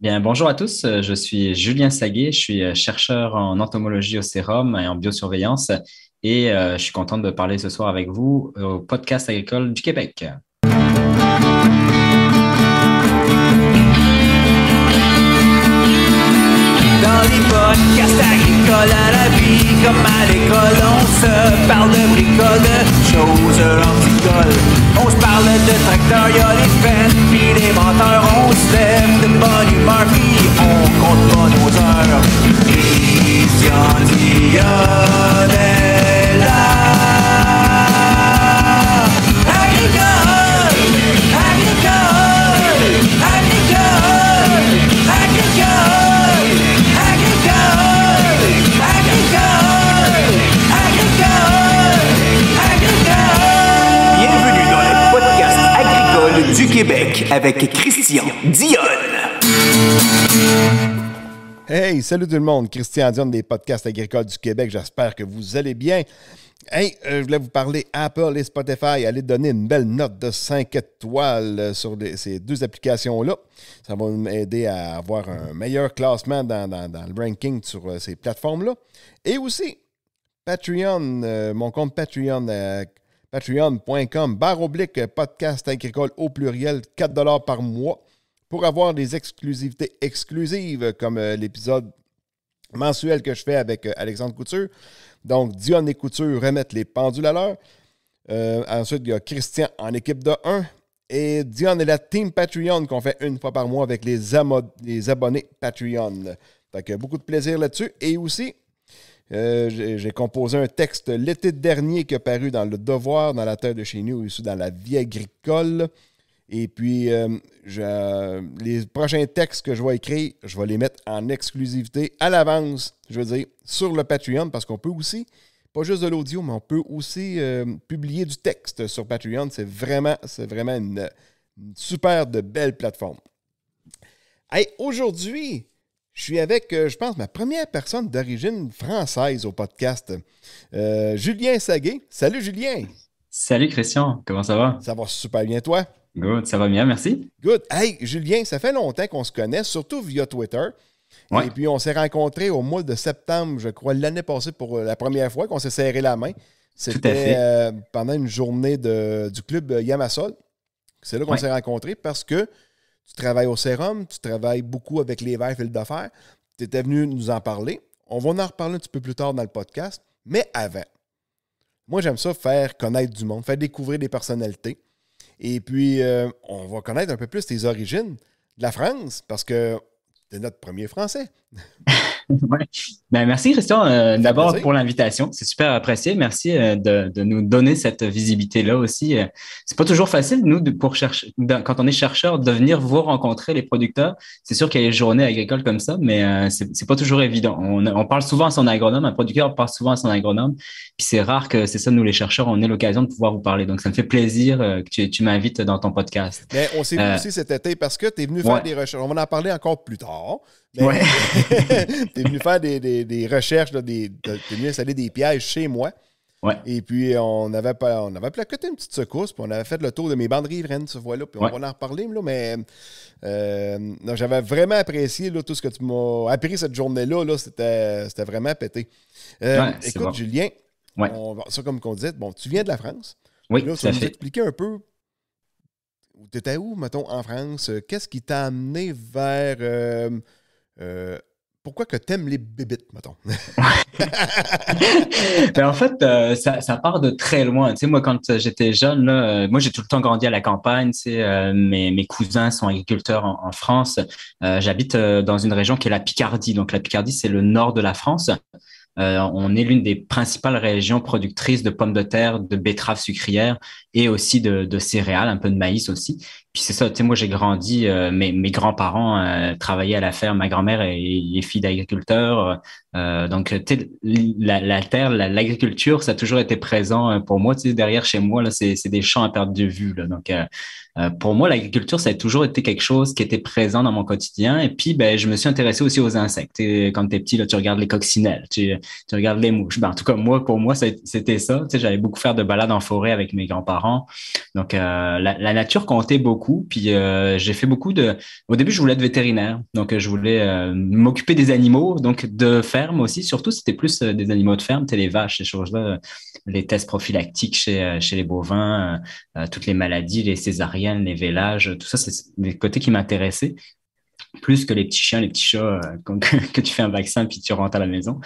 Bien, bonjour à tous, euh, je suis Julien Saguet, je suis euh, chercheur en entomologie au sérum et en biosurveillance et euh, je suis content de parler ce soir avec vous au podcast agricole du Québec l'école à la vie, comme à l'école, on se parle de bricoles de choses anticoles. On se parle de tracteurs, y'a les fans, pis les menteurs, on se lève de bonne humeur, Pis on compte pas nos heures. Et si avec Christian Dion. Hey, salut tout le monde, Christian Dion des podcasts agricoles du Québec. J'espère que vous allez bien. Hey, euh, je voulais vous parler Apple et Spotify. Allez donner une belle note de 5 étoiles euh, sur ces deux applications-là. Ça va m'aider à avoir un meilleur classement dans, le ranking sur euh, ces plateformes-là. Et aussi, Patreon, mon compte Patreon patreon.com, barre oblique, euh, podcast agricole au pluriel, 4 par mois, pour avoir des exclusivités exclusives, euh, comme euh, l'épisode mensuel que je fais avec Alexandre Couture. Donc, Dion et Couture remettent les pendules à l'heure. ensuite, il y a Christian en équipe de 1. Et Dion et la team Patreon qu'on fait une fois par mois avec les, les abonnés Patreon. Donc, beaucoup de plaisir là-dessus. Et aussi, euh, j'ai composé un texte l'été dernier qui a paru dans Le Devoir, dans la Terre de chez nous, ici dans la vie agricole. Et puis, euh, les prochains textes que je vais écrire, je vais les mettre en exclusivité à l'avance, je veux dire, sur le Patreon, parce qu'on peut aussi, pas juste de l'audio, mais on peut aussi euh, publier du texte sur Patreon. C'est vraiment, c'est vraiment une, super de belle plateforme. Hey, aujourd'hui, je suis avec, euh, je pense, ma première personne d'origine française au podcast, euh, Julien Saguet. Salut Julien. Salut Christian, comment ça va? Ça va super bien, toi? Good, ça va bien, merci. Good. Hey Julien, ça fait longtemps qu'on se connaît, surtout via Twitter. Et puis on s'est rencontrés au mois de septembre, je crois, l'année passée pour euh, la première fois qu'on s'est serré la main. C'était pendant une journée du club Yamasol. C'est là qu'on s'est rencontrés parce que tu travailles au sérum, tu travailles beaucoup avec les et le d'affaires. Tu étais venu nous en parler. On va en reparler un petit peu plus tard dans le podcast, mais avant. Moi, j'aime ça faire connaître du monde, faire découvrir des personnalités. Et puis, euh, on va connaître un peu plus tes origines de la France, parce que tu es notre premier Français. Ben, merci, Christian, euh, d'abord pour l'invitation. C'est super apprécié. Merci euh, de, nous donner cette visibilité-là aussi. Euh, c'est pas toujours facile, nous, pour chercher, quand on est chercheur, de venir vous rencontrer les producteurs. C'est sûr qu'il y a des journées agricoles comme ça, mais c'est pas toujours évident. On, parle souvent à son agronome, un producteur parle souvent à son agronome, puis c'est rare que c'est ça, nous, les chercheurs, on ait l'occasion de pouvoir vous parler. Donc, ça me fait plaisir que tu, m'invites dans ton podcast. on s'est vu aussi cet été parce que tu es venu faire des recherches. On va en parler encore plus tard ouais. t'es venu faire des, recherches, là, des, t'es venu installer des pièges chez moi. Ouais. Et puis, on avait, on avait placoté une petite secousse, puis on avait fait le tour de mes banderies, riveraines, ce voilà, là puis on va en reparler, là, mais euh, j'avais vraiment apprécié tout ce que tu m'as appris cette journée-là. Là, c'était, vraiment pété. Euh, écoute, Julien, ça, comme qu'on disait, bon, tu viens de la France. Oui, là, tu un peu. Tu où, mettons, en France? Qu'est-ce qui t'a amené vers. Euh, euh, pourquoi que t'aimes les bébites, mettons? Ben, en fait, euh, ça, part de très loin. Tu moi, quand euh, j'étais jeune, moi, j'ai tout le temps grandi à la campagne. Tu mes, cousins sont agriculteurs en, en France. J'habite dans une région qui est la Picardie. Donc, la Picardie, c'est le nord de la France. on est l'une des principales régions productrices de pommes de terre, de betteraves sucrières et aussi de, de, céréales, un peu de maïs aussi. Puis c'est ça, tu sais, moi j'ai grandi, euh, mes, mes grands-parents euh, travaillaient à la ferme, ma grand-mère est, est fille d'agriculteur, euh, donc tu sais, la, la, terre, l'agriculture, ça a toujours été présent euh, pour moi, tu sais, derrière chez moi, là, c'est, des champs à perdre de vue, là. donc pour moi, l'agriculture, ça a toujours été quelque chose qui était présent dans mon quotidien, et puis ben, je me suis intéressé aussi aux insectes, sais quand t'es petit, là, tu regardes les coccinelles, tu, tu regardes les mouches, ben, en tout cas, moi, pour moi, c'était ça, tu sais, j'allais beaucoup faire de balades en forêt avec mes grands-parents, donc, euh, la, nature comptait beaucoup. Puis, euh, j'ai fait beaucoup de. Au début, je voulais être vétérinaire. Donc, je voulais euh, m'occuper des animaux, donc de ferme aussi. Surtout, c'était plus des animaux de ferme, les vaches, ces choses-là, les tests prophylactiques chez, chez les bovins, toutes les maladies, les césariennes, les vélages, tout ça, c'est des côtés qui m'intéressaient plus que les petits chiens, les petits chats, euh, que, tu fais un vaccin puis tu rentres à la maison.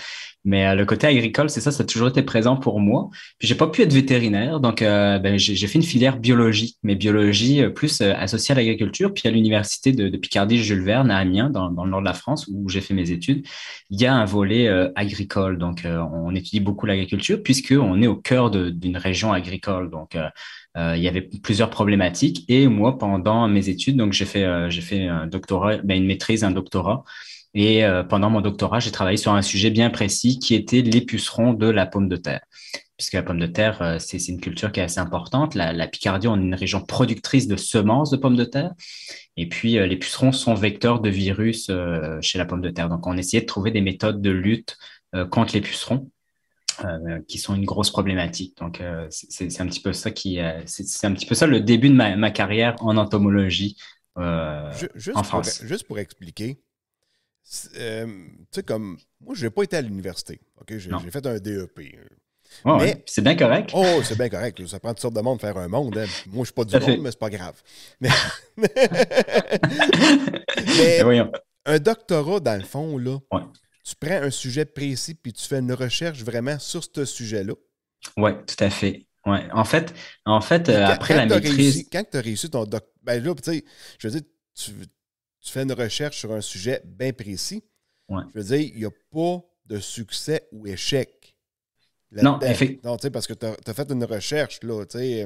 Mais euh, le côté agricole, c'est ça, ça a toujours été présent pour moi. Puis j'ai pas pu être vétérinaire, donc euh, ben, j'ai fait une filière biologie, mais biologie plus associée à l'agriculture. Puis à l'université de, Picardie Jules Verne à Amiens, dans, dans, le nord de la France, où j'ai fait mes études, il y a un volet agricole. Donc on étudie beaucoup l'agriculture puisqu'on est au cœur d'une région agricole. Donc euh, il y avait plusieurs problématiques. Et moi, pendant mes études, donc j'ai fait, euh, j'ai fait un doctorat, ben, une maîtrise, un doctorat. Et euh, pendant mon doctorat, j'ai travaillé sur un sujet bien précis qui était les pucerons de la pomme de terre. Puisque la pomme de terre, c'est une culture qui est assez importante. La, la, Picardie, on est une région productrice de semences de pommes de terre. Et puis, les pucerons sont vecteurs de virus chez la pomme de terre. Donc, on essayait de trouver des méthodes de lutte contre les pucerons. Euh, qui sont une grosse problématique. Donc, euh, c'est un petit peu ça qui, euh, c'est un petit peu ça le début de ma, ma carrière en entomologie en France. E-, juste pour expliquer, tu sais, comme moi, je n'ai pas été à l'université. Ok, J'ai fait un DEP. mais C'est bien correct. Oh, c'est bien correct. Ça prend toutes sortes de monde faire un monde. Hein. Moi, je ne suis pas du monde, mais c'est pas grave. mais, ben un doctorat, dans le fond, là, tu prends un sujet précis puis tu fais une recherche vraiment sur ce sujet-là. Oui, tout à fait. En fait, en fait euh, après la maîtrise. quand tu as réussi ton doc. Ben là, tu je veux dire, tu, fais une recherche sur un sujet bien précis. Je veux dire, il n'y a pas de succès ou échec. Non, non parce que tu as, fait une recherche. Là, tu sais.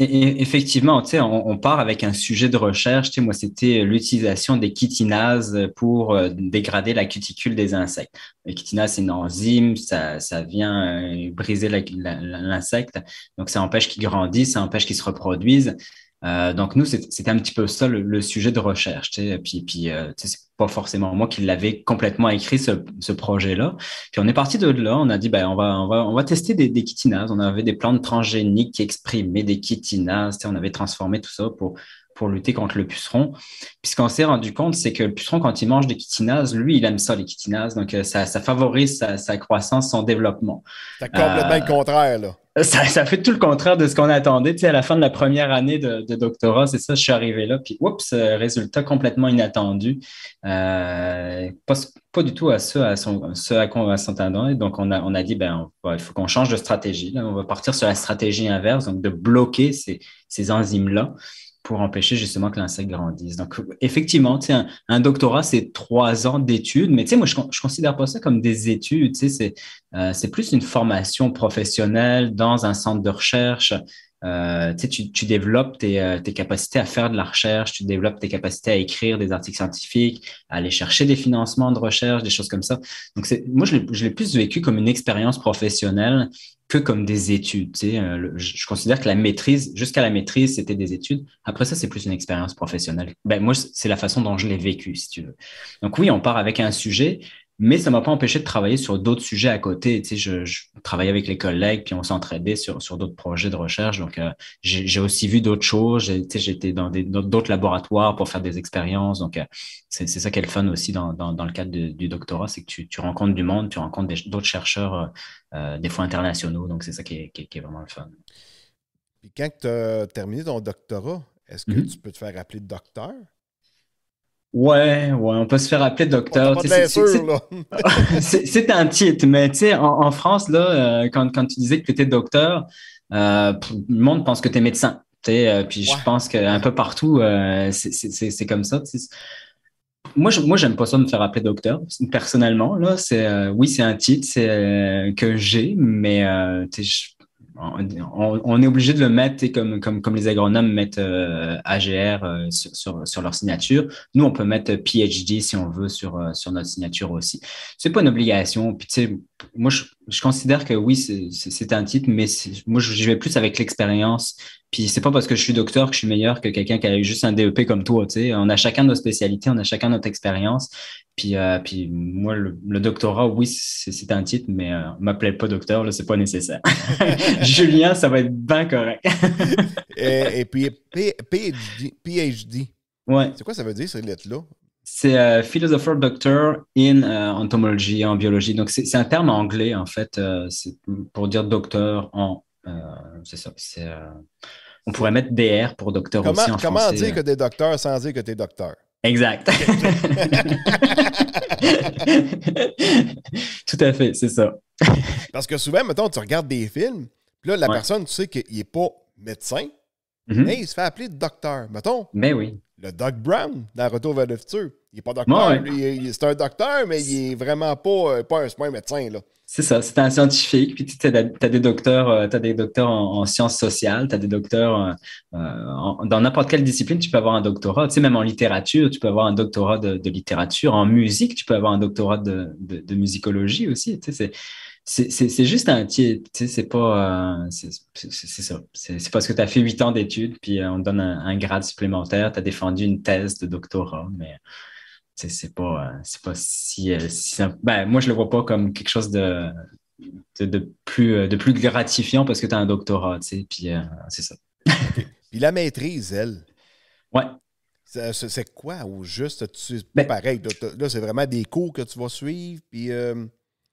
E, e, effectivement, on, on part avec un sujet de recherche. Moi, c'était euh, l'utilisation des chitinases pour euh, dégrader la cuticule des insectes. Les chitinases, c'est une enzyme, ça, ça vient euh, briser l'insecte. Donc, ça empêche qu'il grandisse, ça empêche qu'il se reproduise. Euh, donc, nous, c'était un petit peu ça le, sujet de recherche. et Puis, puis euh, c'est pas forcément moi qui l'avais complètement écrit, ce, projet-là. Puis, on est parti de là. On a dit, ben, on, va, on, va, on va tester des, des On avait des plantes transgéniques qui exprimaient des chitinases. On avait transformé tout ça pour pour lutter contre le puceron. Puis ce qu'on s'est rendu compte, c'est que le puceron, quand il mange des chitinases, lui, il aime ça, les chitinases. Donc, euh, ça, ça favorise sa, croissance, son développement. C'est complètement euh, le contraire, là. Ça, fait tout le contraire de ce qu'on attendait. Tu sais, à la fin de la première année de, doctorat, c'est ça, je suis arrivé là, puis oups, euh, résultat complètement inattendu. pas, pas, du tout à ce à, son, à quoi on Donc, on a, on a dit, ben, il faut qu'on change de stratégie. Là. On va partir sur la stratégie inverse, donc de bloquer ces, ces enzymes-là pour empêcher justement que l'insecte grandisse. Donc, effectivement, un, un doctorat, c'est trois ans d'études, mais tu sais, moi, je ne considère pas ça comme des études, c'est euh, c'est plus une formation professionnelle dans un centre de recherche. Euh, tu, tu, développes tes, euh, tes, capacités à faire de la recherche, tu développes tes capacités à écrire des articles scientifiques, à aller chercher des financements de recherche, des choses comme ça. Donc, moi, je l'ai plus vécu comme une expérience professionnelle que comme des études. Tu sais, euh, je, considère que la maîtrise, jusqu'à la maîtrise, c'était des études. Après ça, c'est plus une expérience professionnelle. Ben, moi, c'est la façon dont je l'ai vécu, si tu veux. Donc oui, on part avec un sujet, mais ça m'a pas empêché de travailler sur d'autres sujets à côté. Tu sais, je, travaillais avec les collègues, puis on s'entraidait sur, sur d'autres projets de recherche. Donc, euh, j'ai aussi vu d'autres choses. J'étais tu dans d'autres laboratoires pour faire des expériences. Donc, euh, c'est ça qui est le fun aussi dans, dans, le cadre du doctorat, c'est que tu, tu, rencontres du monde, tu rencontres d'autres chercheurs, euh, des fois internationaux. Donc, c'est ça qui est, qui, est, vraiment le fun. Puis quand tu as terminé ton doctorat, est-ce que mm-hmm. tu peux te faire appeler docteur? Ouais, ouais, on peut se faire appeler docteur. C'est un titre, mais tu sais, en, France, là, euh, quand, tu disais que tu étais docteur, euh, le monde pense que tu es médecin. Euh, puis je pense qu'un peu partout, c'est comme ça. Moi, je, moi, j'aime pas ça de me faire appeler docteur. Personnellement, là, c'est oui, c'est un titre que j'ai, mais on, est obligé de le mettre comme, comme, comme les agronomes mettent euh, AGR euh, sur, leur signature. Nous, on peut mettre euh, PhD si on veut sur, sur notre signature aussi. C'est pas une obligation. moi, je, considère que oui, c'est un titre, mais moi, je vais plus avec l'expérience puis c'est pas parce que je suis docteur que je suis meilleur que quelqu'un qui a eu juste un DEP comme toi. sais. On a chacun nos spécialités, on a chacun notre expérience. Puis, euh, puis moi, le, doctorat, oui, c'est un titre, mais euh, m'appelait pas docteur, là, c'est pas nécessaire. Julien, ça va être bien correct. et, puis PhD. Ouais. C'est quoi ça veut dire, cette lettre-là? C'est euh, Philosopher Doctor in Entomology, en biologie. Donc, c'est un terme anglais, en fait. pour dire docteur en euh, c'est ça euh, on pourrait mettre DR pour docteur comment, aussi Comment dire euh. que t'es docteur sans dire que t'es docteur? Exact. Tout à fait, c'est ça. Parce que souvent, mettons, tu regardes des films, puis là, la personne, tu sais qu'il n'est pas médecin, mm-hmm. mais il se fait appeler docteur. Mettons. Mais ben oui. Le Doc Brown dans Retour vers le futur. Il n'est pas docteur. c'est un docteur, mais il n'est vraiment euh, pas, un, médecin. C'est ça, c'est un scientifique. Puis tu as, des docteurs, euh, as des docteurs en, sciences sociales, tu as des docteurs euh, dans n'importe quelle discipline, tu peux avoir un doctorat. Tu sais, même en littérature, tu peux avoir un doctorat de, littérature. En musique, tu peux avoir un doctorat de, musicologie aussi. Tu c'est juste un Tu c'est pas, c'est ça. C'est parce que tu as fait huit ans d'études, puis on te donne un, grade supplémentaire, tu as défendu une thèse de doctorat, mais c'est pas, euh, pas si, euh, ben, moi, je le vois pas comme quelque chose de, de, plus, euh, de plus gratifiant parce que tu as un doctorat, tu sais, puis c'est ça. Puis la maîtrise, elle. Ouais. C'est quoi ou juste? Ben pareil, là, c'est vraiment des cours que tu vas suivre, puis.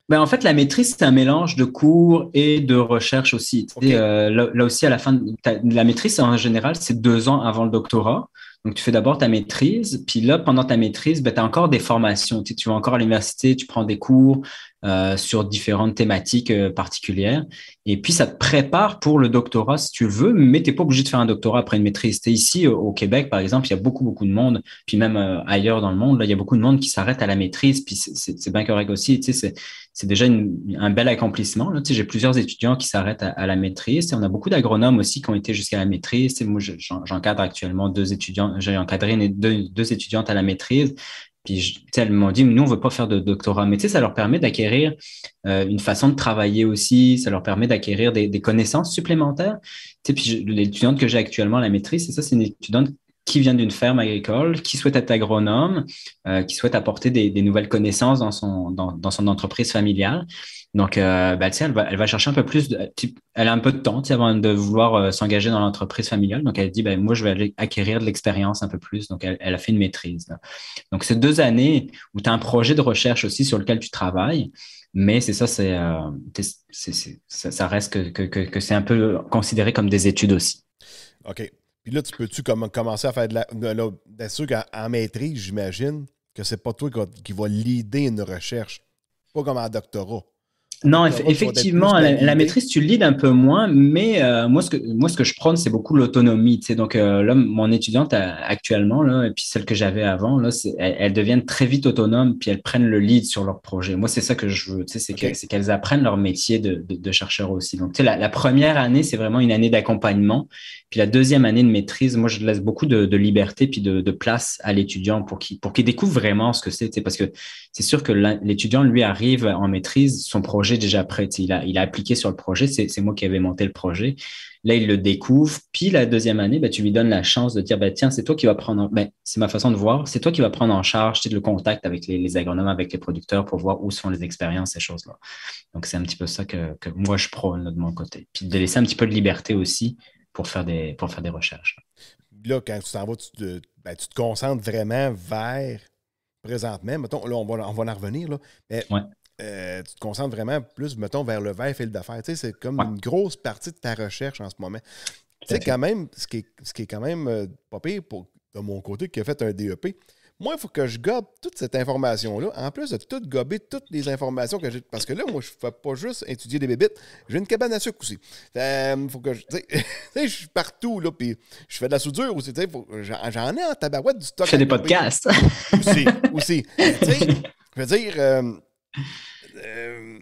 Ben, en fait, la maîtrise, c'est un mélange de cours et de recherche aussi. là, aussi, à la fin de la maîtrise, en général, c'est deux ans avant le doctorat. Donc, tu fais d'abord ta maîtrise, puis là, pendant ta maîtrise, ben, tu as encore des formations. Tu, tu vas encore à l'université, tu prends des cours, euh, sur différentes thématiques euh, particulières. Et puis, ça te prépare pour le doctorat si tu veux, mais tu n'es pas obligé de faire un doctorat après une maîtrise. Es ici euh, au Québec, par exemple, il y a beaucoup, beaucoup de monde, puis même ailleurs dans le monde, là, il y a beaucoup de monde qui s'arrête à la maîtrise, puis c'est bien correct aussi. Tu sais, c'est déjà un bel accomplissement. Tu j'ai plusieurs étudiants qui s'arrêtent à, la maîtrise. on a beaucoup d'agronomes aussi qui ont été jusqu'à la maîtrise. j'encadre actuellement deux étudiants, j'ai encadré deux, deux étudiantes à la maîtrise. Puis elles m'ont dit, mais nous, on ne veut pas faire de doctorat. Mais tu sais, ça leur permet d'acquérir euh, une façon de travailler aussi, ça leur permet d'acquérir des, des, connaissances supplémentaires. Tu sais, puis l'étudiante que j'ai actuellement la maîtrise, c'est ça, c'est une étudiante qui vient d'une ferme agricole, qui souhaite être agronome, euh, qui souhaite apporter des, nouvelles connaissances dans son, dans, son entreprise familiale. Donc, euh, bah, elle, va, chercher un peu plus, de, elle a un peu de temps avant de vouloir euh, s'engager dans l'entreprise familiale. Donc, elle dit, bah, moi, je vais aller acquérir de l'expérience un peu plus. Donc, elle, a fait une maîtrise. Donc, c'est deux années où tu as un projet de recherche aussi sur lequel tu travailles. Mais c'est ça, c'est, ça, reste que, que, que c'est un peu considéré comme des études aussi. OK. Puis là, tu peux-tu commencer à faire de la. Bien sûr qu'en maîtrise, j'imagine que c'est pas toi qui va, qui une recherche. Pas comme en doctorat. Non, effectivement, la, maîtrise, tu lides un peu moins, mais euh, moi, ce que, moi, ce que je prône, c'est beaucoup l'autonomie. Tu sais. Donc euh, l'homme, mon étudiante euh, actuellement, là, et puis celle que j'avais avant, là, elles, deviennent très vite autonomes, puis elles prennent le lead sur leur projet. Moi, c'est ça que je veux, tu c'est qu'elles apprennent leur métier de, chercheur aussi. Donc, tu la, première année, c'est vraiment une année d'accompagnement. Puis la deuxième année de maîtrise, moi, je laisse beaucoup de, liberté puis de, place à l'étudiant pour qu'il pour qu'il découvre vraiment ce que c'est. Parce que c'est sûr que l'étudiant, lui, arrive en maîtrise, son projet déjà prêt. Il a, il a appliqué sur le projet, c'est moi qui avais monté le projet. Là, il le découvre. Puis la deuxième année, ben, tu lui donnes la chance de dire ben, tiens, c'est toi qui vas prendre, en... Ben, c'est ma façon de voir, c'est toi qui vas prendre en charge le contact avec les, agronomes, avec les producteurs pour voir où sont les expériences, ces choses-là. Donc, c'est un petit peu ça que, moi, je prône de mon côté. Puis de laisser un petit peu de liberté aussi pour faire des, pour faire des recherches. Là, quand tu t'en vas, tu te, concentres vraiment vers présentement, mettons, là, on va, va en revenir, là, euh, tu te concentres vraiment plus, mettons, vers le vert fil d'affaires. Tu c'est comme une grosse partie de ta recherche en ce moment. Tu sais, quand même, ce qui est, ce qui est quand même euh, pas pire pour, de mon côté qui a fait un DEP, moi, il faut que je gobe toute cette information-là, en plus de tout gober toutes les informations que j'ai. Parce que là, moi, je ne fais pas juste étudier des bébites, j'ai une cabane à sucre aussi. Euh, faut que je. je suis partout, là, puis je fais de la soudure aussi. J'en ai en tabarouette du stock. Je fais des podcasts. aussi, aussi. je veux dire. Euh,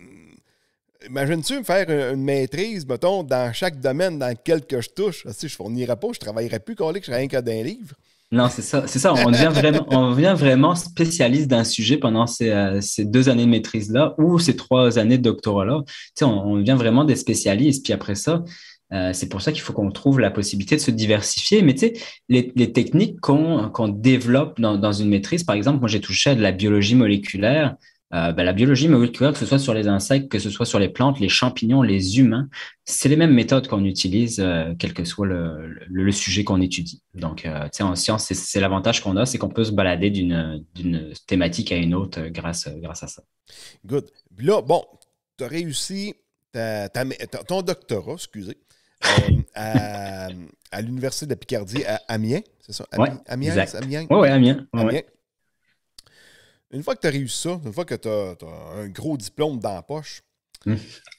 imagines-tu me faire une maîtrise, mettons, dans chaque domaine dans lequel je touche? Ah, si je fournirais pas, je travaillerais plus collé que je serais que d'un livre. Non, c'est ça, c'est ça. On devient vraiment, on devient vraiment spécialiste d'un sujet pendant ces, euh, deux années de maîtrise là ou ces trois années de doctorat là. on, devient vraiment des spécialistes. Puis après ça, euh, c'est pour ça qu'il faut qu'on trouve la possibilité de se diversifier. Mais tu sais, les, techniques qu'on développe dans, dans, une maîtrise, par exemple, moi j'ai touché à de la biologie moléculaire. Euh, ben, la biologie que ce soit sur les insectes, que ce soit sur les plantes, les champignons, les humains, c'est les mêmes méthodes qu'on utilise, euh, quel que soit le, sujet qu'on étudie. Donc, euh, sais, en science, c'est l'avantage qu'on a, c'est qu'on peut se balader d'une thématique à une autre grâce, grâce à ça. Good. Là, bon, tu as réussi ton doctorat, excusez, à, l'Université de Picardie à Amiens, c'est ça? Amiens, Oui, ouais, Amiens. Amiens. Une fois que tu as réussi ça, une fois que tu as, un gros diplôme dans la poche, hmm.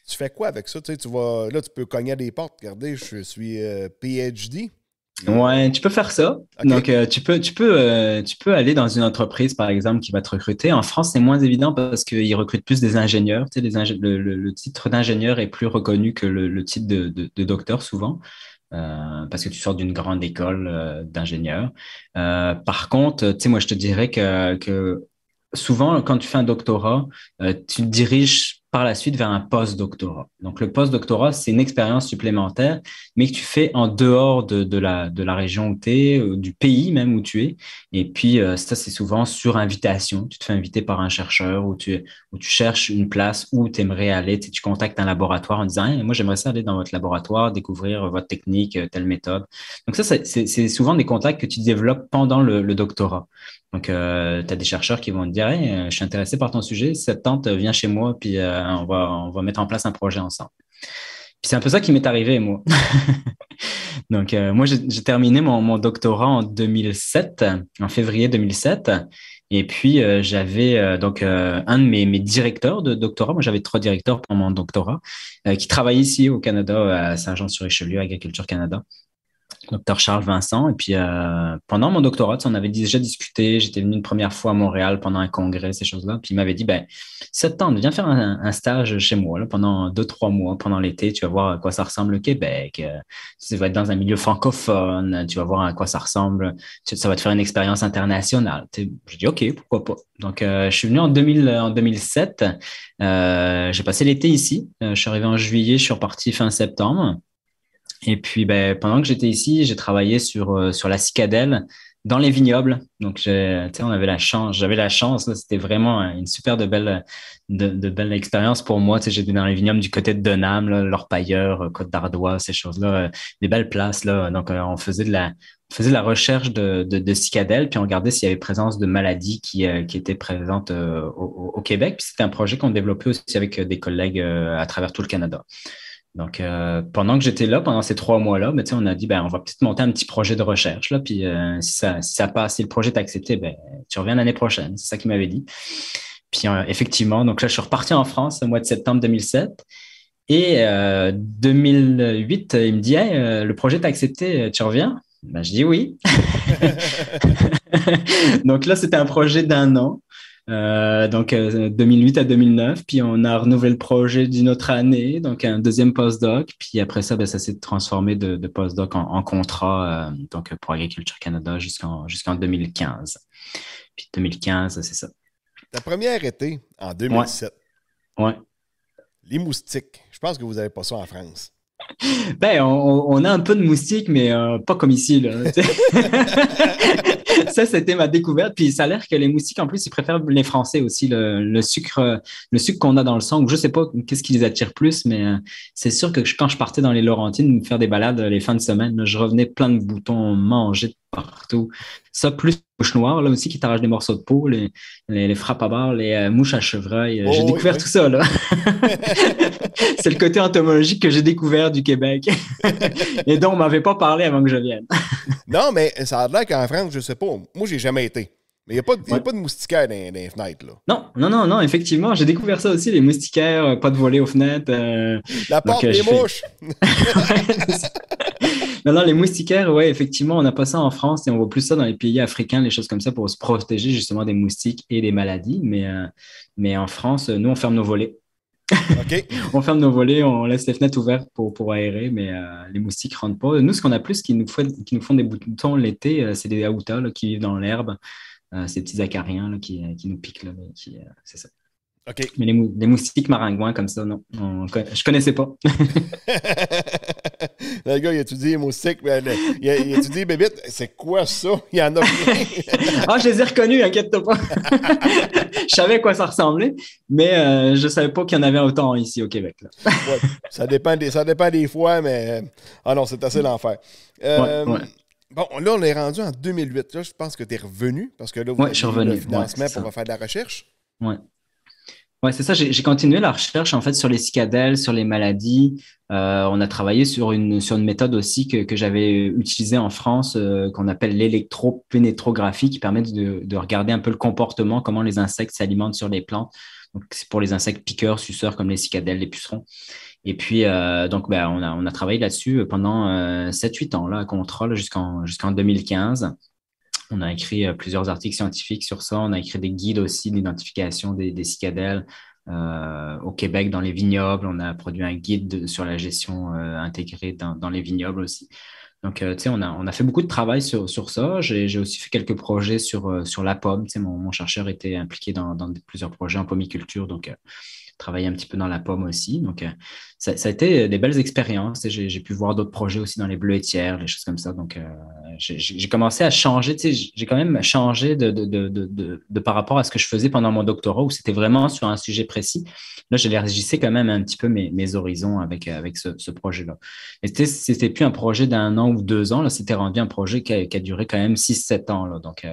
tu fais quoi avec ça? Tu, là, tu peux cogner à des portes. Regardez, je suis euh, PhD. Ouais, tu peux faire ça. Donc, euh, tu, peux, tu, peux, euh, tu peux aller dans une entreprise, par exemple, qui va te recruter. En France, c'est moins évident parce qu'ils recrutent plus des ingénieurs. le, titre d'ingénieur est plus reconnu que le, titre de, docteur, souvent, parce que tu sors d'une grande école d'ingénieurs. par contre, moi, je te dirais que souvent, quand tu fais un doctorat, euh, tu te diriges par la suite vers un post-doctorat. Donc, le post-doctorat, c'est une expérience supplémentaire, mais que tu fais en dehors de, la, région où tu es, euh, du pays même où tu es. Et puis, euh, ça, c'est souvent sur invitation. Tu te fais inviter par un chercheur ou tu, tu cherches une place où tu aimerais aller. Tu, contactes un laboratoire en disant Moi, j'aimerais ça aller dans votre laboratoire, découvrir votre technique, telle méthode. Donc, ça, c'est souvent des contacts que tu développes pendant le doctorat. Donc, euh, tu as des chercheurs qui vont te dire euh, Je suis intéressé par ton sujet, cette tente, euh, viens chez moi, puis on, va, on va mettre en place un projet ensemble. Puis c'est un peu ça qui m'est arrivé, moi. Donc, moi, j'ai terminé mon, doctorat en 2007, en février 2007. Et puis, j'avais donc un de mes, mes, directeurs de doctorat, moi j'avais trois directeurs pour mon doctorat, qui travaillent ici au Canada, à Saint-Jean-sur-Richelieu, Agriculture Canada docteur Charles Vincent. Et puis, euh, pendant mon doctorat, on avait déjà discuté. J'étais venu une première fois à Montréal pendant un congrès, ces choses-là. Puis, il m'avait dit, ben, ça te viens faire un, stage chez moi pendant deux, trois mois, pendant l'été. Tu vas voir à quoi ça ressemble le Québec. Euh, tu vas être dans un milieu francophone. Tu vas voir à quoi ça ressemble. ça va te faire une expérience internationale. Je dis OK, pourquoi pas. Donc, euh, je suis venu en, en 2007. J'ai passé l'été ici. je suis arrivé en juillet. Je suis reparti fin septembre. Et puis, ben, pendant que j'étais ici, j'ai travaillé sur, euh, sur la cicadelle dans les vignobles. Donc, on avait la chance, j'avais la chance. C'était vraiment euh, une super de belle, de, belle expérience pour moi. J'étais dans les vignobles du côté de Denham, l'Orpailleur, euh, Côte d'Ardois, ces choses-là, des belles places. Là. Donc, on faisait de la, on faisait la recherche de, de, de cicadelles, puis on regardait s'il y avait présence de maladies qui, qui étaient présentes au, au, Québec. Puis c'était un projet qu'on développait aussi avec des collègues à travers tout le Canada. Donc, euh, pendant que j'étais là, pendant ces trois mois-là, ben, on a dit, ben, on va peut-être monter un petit projet de recherche. Là, puis, euh, si, ça, si, passe, si le projet est accepté, ben, tu reviens l'année prochaine. C'est ça qu'il m'avait dit. Puis, euh, effectivement, donc là, je suis reparti en France au mois de septembre 2007. Et 2008, il me dit, hey, le projet est accepté, tu reviens? Ben, je dis oui. donc là, c'était un projet d'un an euh, donc, 2008 euh, à 2009. Puis, on a renouvelé le projet d'une autre année, donc un deuxième postdoc. Puis après ça, ben, ça s'est transformé de, postdoc en, contrat euh, donc pour Agriculture Canada jusqu'en jusqu'en 2015. Puis 2015, c'est ça. Ta première été en 2007. Ouais. Les moustiques. Je pense que vous n'avez pas ça en France. ben, on, a un peu de moustiques, mais euh, pas comme ici. Là. ça, c'était ma découverte. Puis ça a l'air que les moustiques, en plus, ils préfèrent les Français aussi, le, sucre, le sucre qu'on a dans le sang. Je sais pas qu'est-ce qui les attire plus, mais euh, c'est sûr que quand je partais dans les Laurentines, faire des balades euh, les fins de semaine, je revenais plein de boutons mangés partout. Ça, plus mouches noires, là aussi, qui t'arrachent des morceaux de peau, les, les, frappes à barre, les euh, mouches à chevreuil. Oh, j'ai découvert tout ça, là. c'est le côté entomologique que j'ai découvert du Québec. Et dont on m'avait pas parlé avant que je vienne. non, mais ça a l'air qu'en France, je sais pas. Moi, j'ai jamais été. Mais il n'y a, pas de, moustiquaires dans, les fenêtres, là. Non, non, non, non, effectivement. J'ai découvert ça aussi, les moustiquaires, euh, pas de volets aux fenêtres. Euh, La porte des mouches! Non, les moustiquaires, ouais, effectivement, on n'a pas ça en France et on voit plus ça dans les pays africains, les choses comme ça pour se protéger justement des moustiques et des maladies. Mais, euh, mais en France, nous, on ferme nos volets. on ferme nos volets, on laisse les fenêtres ouvertes pour, pour aérer, mais euh, les moustiques ne rentrent pas. Nous, ce qu'on a plus qui nous, qui nous font des boutons l'été, euh, c'est des aoutas qui vivent dans l'herbe, ces petits acariens qui, nous piquent. mais qui, c'est ça. Mais les, moustiques maringouins comme ça, non, Je je connaissais pas. le gars, il étudie dit, moustiques, mais il, tu dit bébé, C'est quoi ça? Il y en a ah, je les ai reconnus, inquiète-toi pas. je savais à quoi ça ressemblait, mais euh, je ne savais pas qu'il y en avait autant ici au Québec. ça, dépend des, ça dépend des fois, mais euh, ah non, c'est assez l'enfer. Euh, bon, là, on est rendu en 2008. je pense que tu es revenu parce que là, vous avez je suis revenu. le financement pour faire de la recherche. Ouais. Ouais, c'est ça. J'ai continué la recherche en fait sur les cicadelles, sur les maladies. Euh, on a travaillé sur une, une méthode aussi que, que j'avais utilisée en France, euh, qu'on appelle l'électropénétrographie, qui permet de, de, regarder un peu le comportement, comment les insectes s'alimentent sur les plantes. Donc, c'est pour les insectes piqueurs, suceurs comme les cicadelles, les pucerons. Et puis, euh, donc, ben, on, a, on a travaillé là-dessus pendant 7-8 ans, là, contrôle jusqu'en jusqu'en 2015. On a écrit euh, plusieurs articles scientifiques sur ça. On a écrit des guides aussi d'identification des, des, euh, au Québec dans les vignobles. On a produit un guide sur la gestion euh, intégrée dans, les vignobles aussi. Donc, tu sais, on a, on a, fait beaucoup de travail sur, sur ça. J'ai aussi fait quelques projets sur, sur la pomme. Tu sais, mon, chercheur était impliqué dans, plusieurs projets en pomiculture. Donc, travailler un petit peu dans la pomme aussi. Donc, ça, a été euh, des belles expériences. J'ai pu voir d'autres projets aussi dans les Bleus et Tiers, les choses comme ça. Donc, euh, j'ai commencé à changer. J'ai quand même changé de, de, par rapport à ce que je faisais pendant mon doctorat, où c'était vraiment sur un sujet précis. Là, j'élargissais quand même un petit peu mes, mes horizons avec, euh, avec ce, projet-là. Et c'était plus un projet d'un an ou deux ans. C'était rendu un projet qui a, duré quand même six, sept ans. Donc,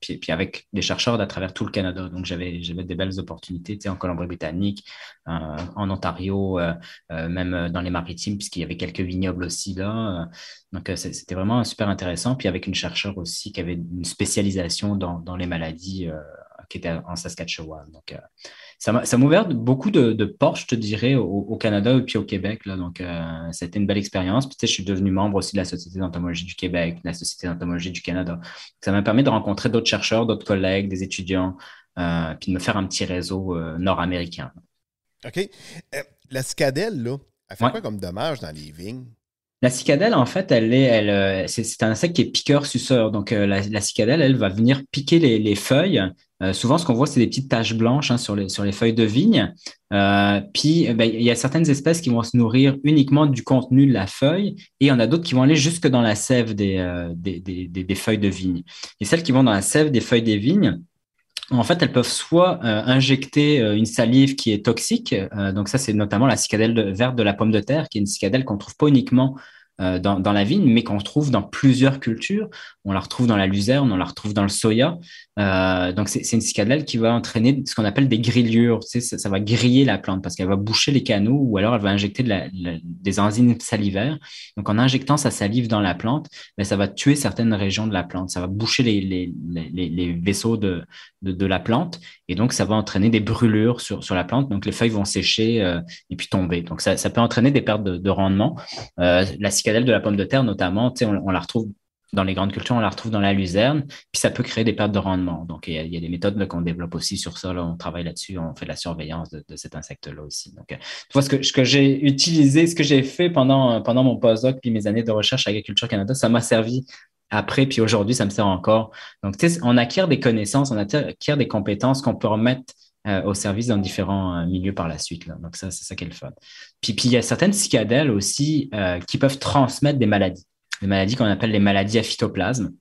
puis, avec des chercheurs d'à travers tout le Canada. Donc, j'avais des belles opportunités en Colombie-Britannique, en Ontario euh, même euh, dans les maritimes, puisqu'il y avait quelques vignobles aussi là. Euh. donc, c'était vraiment super intéressant. Puis avec une chercheure aussi qui avait une spécialisation dans, dans les maladies qui était en Saskatchewan. Donc, ça m'a ouvert beaucoup de, portes, je te dirais, au, Canada et puis au Québec. Là. Donc, c'était une belle expérience. Puis, tu sais, je suis devenu membre aussi de la Société d'entomologie du Québec, de la Société d'entomologie du Canada. Ça m'a permis de rencontrer d'autres chercheurs, d'autres collègues, des étudiants, puis de me faire un petit réseau nord-américain. OK. La cicadelle, là, elle fait quoi comme dommage dans les vignes? La cicadelle, en fait, elle est, elle, euh, c'est, un insecte qui est piqueur-suceur. Donc, euh, la, cicadelle, elle va venir piquer les, feuilles. Euh, souvent, ce qu'on voit, c'est des petites taches blanches hein, sur, les, sur les feuilles de vigne. puis, eh ben, il y a certaines espèces qui vont se nourrir uniquement du contenu de la feuille et il y en a d'autres qui vont aller jusque dans la sève des, des, des, des, feuilles de vigne. Et celles qui vont dans la sève des feuilles des vignes, en fait, elles peuvent soit euh, injecter euh, une salive qui est toxique, euh, donc ça c'est notamment la cicadelle verte de la pomme de terre, qui est une cicadelle qu'on trouve pas uniquement euh, dans, dans, la vigne, mais qu'on retrouve dans plusieurs cultures. On la retrouve dans la luzerne, on la retrouve dans le soya. Euh, donc, c'est une cicadelle qui va entraîner ce qu'on appelle des grillures. Tu sais, ça, ça, va griller la plante parce qu'elle va boucher les canaux ou alors elle va injecter de la, des enzymes salivaires. Donc, en injectant sa salive dans la plante, ben, ça va tuer certaines régions de la plante. Ça va boucher les, les, les, les vaisseaux de, de, de, la plante et donc, ça va entraîner des brûlures sur, sur la plante. Donc, les feuilles vont sécher euh, et puis tomber. Donc, ça, ça, peut entraîner des pertes de, rendement. Euh, la cicadelle de la pomme de terre, notamment, on, on la retrouve dans les grandes cultures, on la retrouve dans la luzerne, puis ça peut créer des pertes de rendement. Donc, il y a, des méthodes qu'on développe aussi sur ça. Là, on travaille là-dessus, on fait de la surveillance de, de cet insecte-là aussi. Donc, euh, tu vois, ce que, ce que j'ai utilisé, ce que j'ai fait pendant, pendant mon postdoc puis mes années de recherche à Agriculture Canada, ça m'a servi après, puis aujourd'hui, ça me sert encore. Donc, on acquiert des connaissances, on acquiert des compétences qu'on peut remettre euh, au service dans différents euh, milieux par la suite. Donc, ça, c'est ça qui est le fun. Puis, il y a certaines cicadelles aussi euh, qui peuvent transmettre des maladies, des maladies qu'on appelle les maladies à phytoplasme.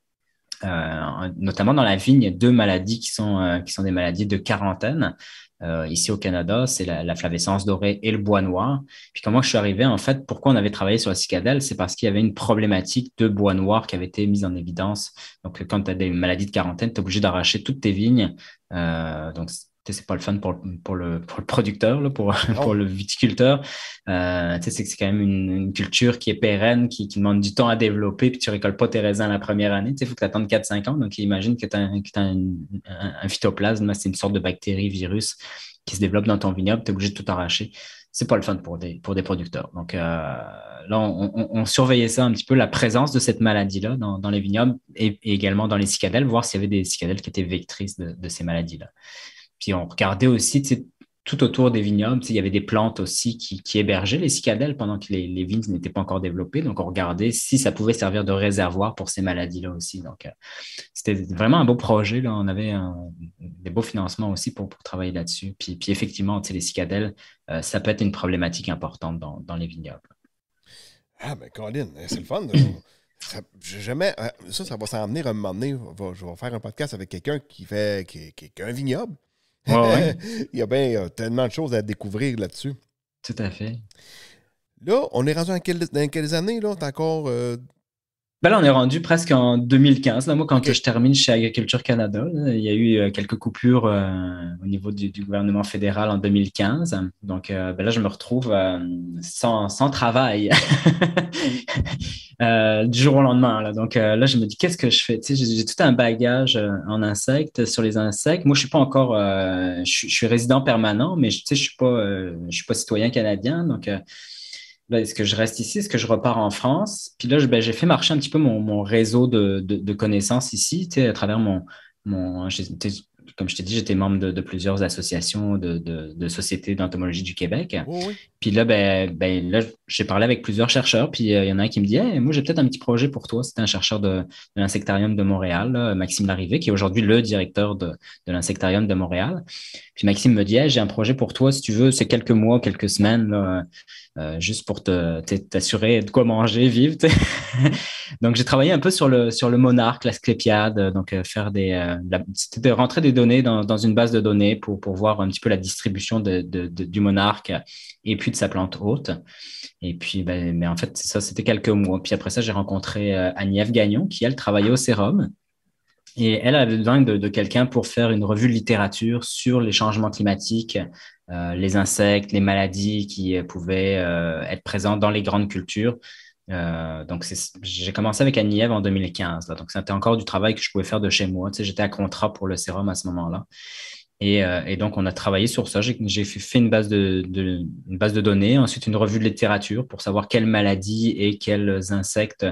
notamment dans la vigne, il y a deux maladies qui sont des maladies de quarantaine. Euh, ici au Canada, c'est la, la, flavescence dorée et le bois noir. Puis comment je suis arrivé, en fait, pourquoi on avait travaillé sur la cicadelle, c'est parce qu'il y avait une problématique de bois noir qui avait été mise en évidence. Donc, quand tu as des maladies de quarantaine, tu obligé d'arracher toutes tes vignes. Euh, donc, c'est pas le fun pour, pour, le, pour le producteur, pour, pour le viticulteur. Euh, c'est quand même une, culture qui est pérenne, qui, demande du temps à développer, puis tu récoltes pas tes raisins la première année. Il faut que tu attendes 4-5 ans. Donc, imagine que tu as, que un, phytoplasme, c'est une sorte de bactérie, virus qui se développe dans ton vignoble, tu es obligé de tout arracher. C'est pas le fun pour des, pour des producteurs. Donc, euh, là, on, surveillait ça un petit peu, la présence de cette maladie-là dans, les vignobles et, également dans les cicadelles, voir s'il y avait des cicadelles qui étaient vectrices de, de ces maladies-là. Puis on regardait aussi tout autour des vignobles, il y avait des plantes aussi qui, hébergeaient les cicadelles pendant que les, vignes n'étaient pas encore développées. Donc, on regardait si ça pouvait servir de réservoir pour ces maladies-là aussi. Donc, euh, c'était vraiment un beau projet. Là. On avait des beaux financements aussi pour, travailler là-dessus. Puis, puis effectivement, les cicadelles, euh, ça peut être une problématique importante dans, les vignobles. Ah, mais ben, Colin, eh, c'est le fun. Ça, jamais, euh, ça, ça va s'en à un je vais faire un podcast avec quelqu'un qui fait un vignoble. il, y a tellement de choses à découvrir là-dessus. Tout à fait. Là, on est rendu dans, quelles, années? Là? T'es encore euh, ben là, on est rendu presque en 2015. Là, moi, quand je termine chez Agriculture Canada, il y a eu euh, quelques coupures euh, au niveau du, gouvernement fédéral en 2015. Donc euh, ben là, je me retrouve sans, travail du jour au lendemain. Là. Donc là, je me dis, qu'est-ce que je fais? J'ai tout un bagage en insectes, sur les insectes. Moi, je suis pas encore, je, suis résident permanent, mais je ne suis, pas, suis pas citoyen canadien. Donc est-ce ben, que je reste ici, est-ce que je repars en France Puis là, ben, j'ai fait marcher un petit peu mon, réseau de, de, de, connaissances ici, à travers mon... mon comme je t'ai dit, j'étais membre de, plusieurs associations de, sociétés d'entomologie du Québec. Puis là, ben, ben, là, j'ai parlé avec plusieurs chercheurs, puis euh, il y en a un qui me dit moi, j'ai peut-être un petit projet pour toi. C'était un chercheur de, l'insectarium de Montréal, Maxime Larrivé, qui est aujourd'hui le directeur de, l'insectarium de Montréal. Puis Maxime me dit j'ai un projet pour toi, si tu veux, c'est quelques mois, quelques semaines. Euh, juste pour t'assurer de quoi manger, vivre. donc, j'ai travaillé un peu sur le, sur le monarque, la sclépiade, donc euh, faire des, euh, de rentrer des données dans, une base de données pour, voir un petit peu la distribution du monarque et puis de sa plante haute. Et puis, ben, mais en fait, ça, c'était quelques mois. Puis après ça, j'ai rencontré Agnès Gagnon qui, elle, travaillait au sérum. Et elle avait besoin de, de quelqu'un pour faire une revue de littérature sur les changements climatiques, euh, les insectes, les maladies qui euh, pouvaient euh, être présentes dans les grandes cultures. donc, j'ai commencé avec Annie en 2015. donc, c'était encore du travail que je pouvais faire de chez moi. Tu sais, j'étais à contrat pour le sérum à ce moment-là. Et, donc, on a travaillé sur ça. J'ai fait une base de, base de données, ensuite une revue de littérature pour savoir quelles maladies et quels insectes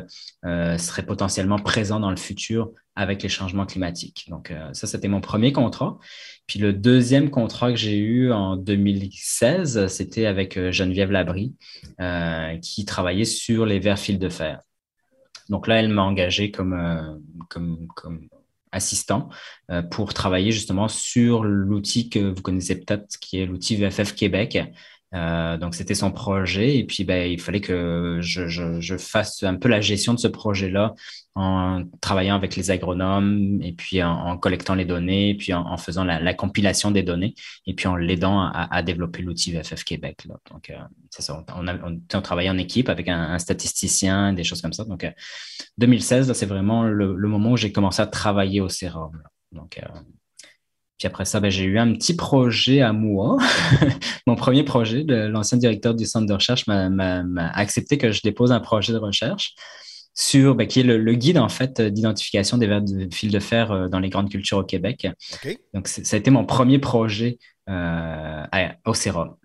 seraient potentiellement présents dans le futur avec les changements climatiques. Donc, euh, ça, c'était mon premier contrat. Puis le deuxième contrat que j'ai eu en 2016, c'était avec euh, Geneviève Labrie, euh, qui travaillait sur les verres fil de fer. Donc là, elle m'a engagé comme, comme, comme assistant pour travailler justement sur l'outil que vous connaissez peut-être, qui est l'outil VFF Québec, euh, donc c'était son projet et puis ben, il fallait que je, fasse un peu la gestion de ce projet-là en travaillant avec les agronomes et puis en, collectant les données, puis en, faisant la, compilation des données et puis en l'aidant à, développer l'outil VFF Québec. Là. Donc euh, c'est ça, on, travaillait en équipe avec un, statisticien, des choses comme ça. Donc 2016, euh, c'est vraiment le, moment où j'ai commencé à travailler au sérum. Donc puis après ça, ben, j'ai eu un petit projet à moi. Mon premier projet, l'ancien directeur du centre de recherche m'a accepté que je dépose un projet de recherche sur ben, qui est le, guide en d'identification des vers de fil de fer euh, dans les grandes cultures au Québec. Donc ça a été mon premier projet euh, au Sérum.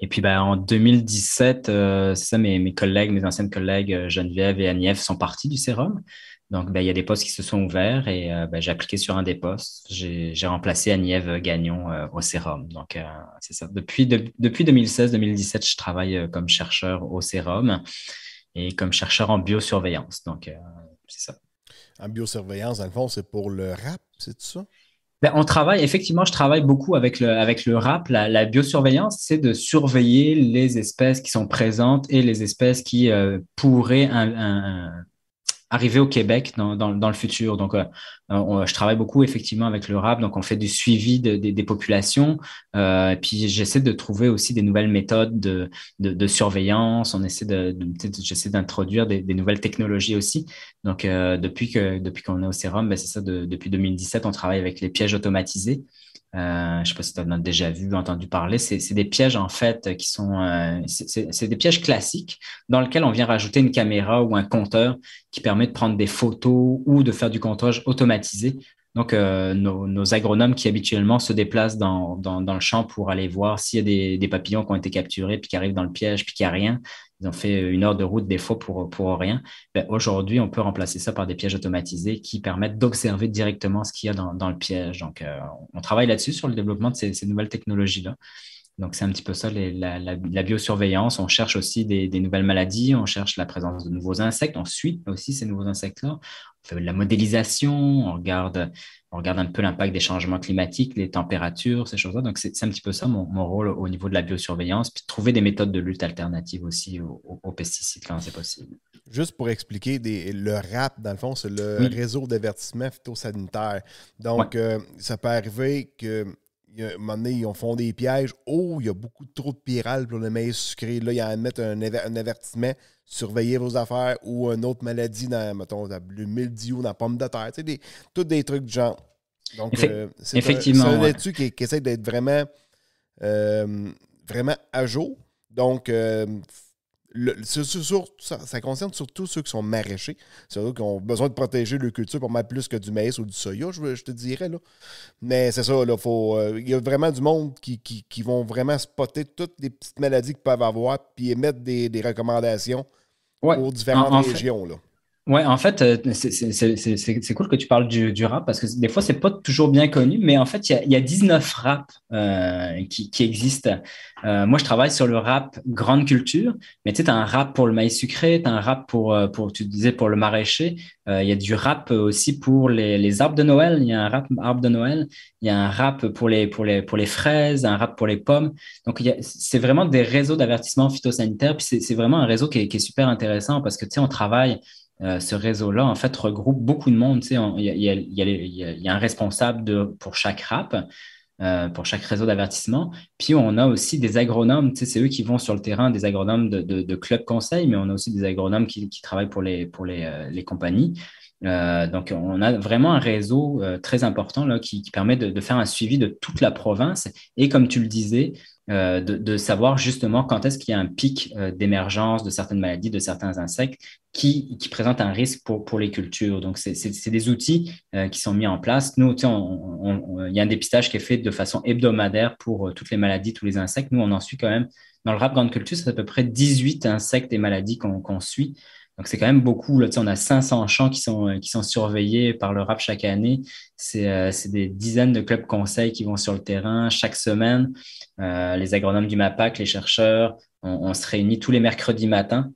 Et puis ben, en 2017, euh, ça mes, mes, collègues, mes anciennes collègues Geneviève et Agnès sont partis du Sérum. Donc, ben, il y a des postes qui se sont ouverts et euh, ben, j'ai appliqué sur un des postes. J'ai remplacé Agnève Gagnon euh, au Sérum. Donc, euh, c'est ça. Depuis, depuis 2016-2017, je travaille comme chercheur au Sérum et comme chercheur en biosurveillance. Donc, c'est ça. En biosurveillance, dans le fond, c'est pour le RAP, c'est ça? Ben, on travaille, effectivement, je travaille beaucoup avec le, avec le RAP. La, biosurveillance, c'est de surveiller les espèces qui sont présentes et les espèces qui pourraient arriver au Québec dans, le futur. Donc, euh, euh, je travaille beaucoup effectivement avec le rap. donc on fait du suivi des populations, euh, puis j'essaie de trouver aussi des nouvelles méthodes de, surveillance, on essaie j'essaie d'introduire des, nouvelles technologies aussi. Donc, depuis que depuis qu'on est au Sérum, ben, c'est ça, depuis 2017, on travaille avec les pièges automatisés. Euh, je ne sais pas si tu en as déjà vu, entendu parler. C'est des pièges, en fait, qui sont. Euh, c'est des pièges classiques dans lesquels on vient rajouter une caméra ou un compteur qui permet de prendre des photos ou de faire du comptage automatisé donc, euh, nos, agronomes qui habituellement se déplacent dans, dans, le champ pour aller voir s'il y a des, papillons qui ont été capturés, puis qui arrivent dans le piège, puis qu'il n'y a rien. Ils ont fait une heure de route défaut pour, pour rien. Ben, Aujourd'hui, on peut remplacer ça par des pièges automatisés qui permettent d'observer directement ce qu'il y a dans, dans, le piège. Donc, euh, on travaille là-dessus sur le développement de ces, ces nouvelles technologies-là. Donc c'est un petit peu ça la, biosurveillance. On cherche aussi des, nouvelles maladies, on cherche la présence de nouveaux insectes, on suit aussi ces nouveaux insectes-là. On fait de la modélisation, on regarde, on regarde un peu l'impact des changements climatiques, les températures, ces choses-là. Donc c'est un petit peu ça mon, rôle au niveau de la biosurveillance, puis trouver des méthodes de lutte alternatives aussi aux, pesticides quand c'est possible. Juste pour expliquer des, le RAP, dans le fond, c'est le réseau d'avertissement phytosanitaire. Donc euh, ça peut arriver que il un moment donné, ils ont fondé des pièges. Oh, il y a beaucoup trop de pirales pour le maïs sucré. Là, ils à mettre un, un, avertissement. Surveillez vos affaires ou une autre maladie dans, mettons, le mildiou, dans la pomme de terre. Tu sais, des, tous des trucs du genre. Donc, euh, c'est effectivement. Un, là-dessus qui, essaie d'être vraiment, euh, vraiment à jour. Donc, euh, ça, concerne surtout ceux qui sont maraîchers, ceux qui ont besoin de protéger leur culture pour mal plus que du maïs ou du soya, je, te dirais. Là. Mais c'est ça, euh, il y a vraiment du monde qui, qui, vont vraiment spotter toutes les petites maladies qu'ils peuvent avoir puis émettre des, recommandations aux différentes régions. là. Ouais, en fait, euh, c'est cool que tu parles du, du, rap parce que des fois, c'est pas toujours bien connu, mais en fait, il y a, y a, 19 rap euh, qui, qui, existent. Euh, moi, je travaille sur le rap grande culture, mais tu sais, tu as un rap pour le maïs sucré, tu as un rap pour, euh, pour, tu disais, pour le maraîcher. Il y a du rap aussi pour les, les arbres de Noël. Il y a un rap arbre de Noël. Il y a un rap pour les, pour les, pour les fraises, un rap pour les pommes. Donc, c'est vraiment des réseaux d'avertissement phytosanitaire. Puis, c'est vraiment un réseau qui est, qui est super intéressant parce que, tu sais, on travaille euh, ce réseau-là, en fait, regroupe beaucoup de monde. Il y, a un responsable pour chaque rap, euh, pour chaque réseau d'avertissement. Puis on a aussi des agronomes, c'est eux qui vont sur le terrain, des agronomes de, club conseil mais on a aussi des agronomes qui, travaillent pour les, pour les, euh, compagnies. donc, on a vraiment un réseau très important qui, permet de, faire un suivi de toute la province. Et comme tu le disais, euh, de, savoir justement quand est-ce qu'il y a un pic euh, d'émergence de certaines maladies, de certains insectes qui, qui présentent un risque pour, pour les cultures. Donc, c'est des outils euh, qui sont mis en place. Nous, il y a un dépistage qui est fait de façon hebdomadaire pour toutes les maladies, tous les insectes. Nous, on en suit quand même, dans le rap grande culture, c'est à peu près 18 insectes et maladies qu'on qu'on suit. Donc, c'est quand même beaucoup. Là, on a 500 champs qui sont, euh, qui sont surveillés par le RAP chaque année. Euh, c'est des dizaines de clubs conseils qui vont sur le terrain chaque semaine. Euh, les agronomes du MAPAC, les chercheurs, on, on, se réunit tous les mercredis matins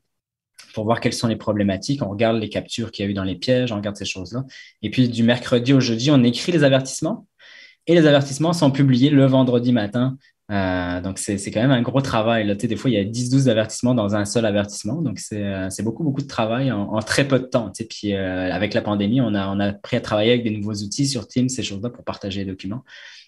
pour voir quelles sont les problématiques. On regarde les captures qu'il y a eu dans les pièges, on regarde ces choses-là. Et puis, du mercredi au jeudi, on écrit les avertissements. Et les avertissements sont publiés le vendredi matin euh, donc, c'est quand même un gros travail. Tu sais, des fois, il y a 10-12 avertissements dans un seul avertissement. Donc, c'est euh, beaucoup, beaucoup de travail en, très peu de temps. Tu Puis, euh, avec la pandémie, on a, on a appris à travailler avec des nouveaux outils sur Teams, ces choses-là, pour partager les documents.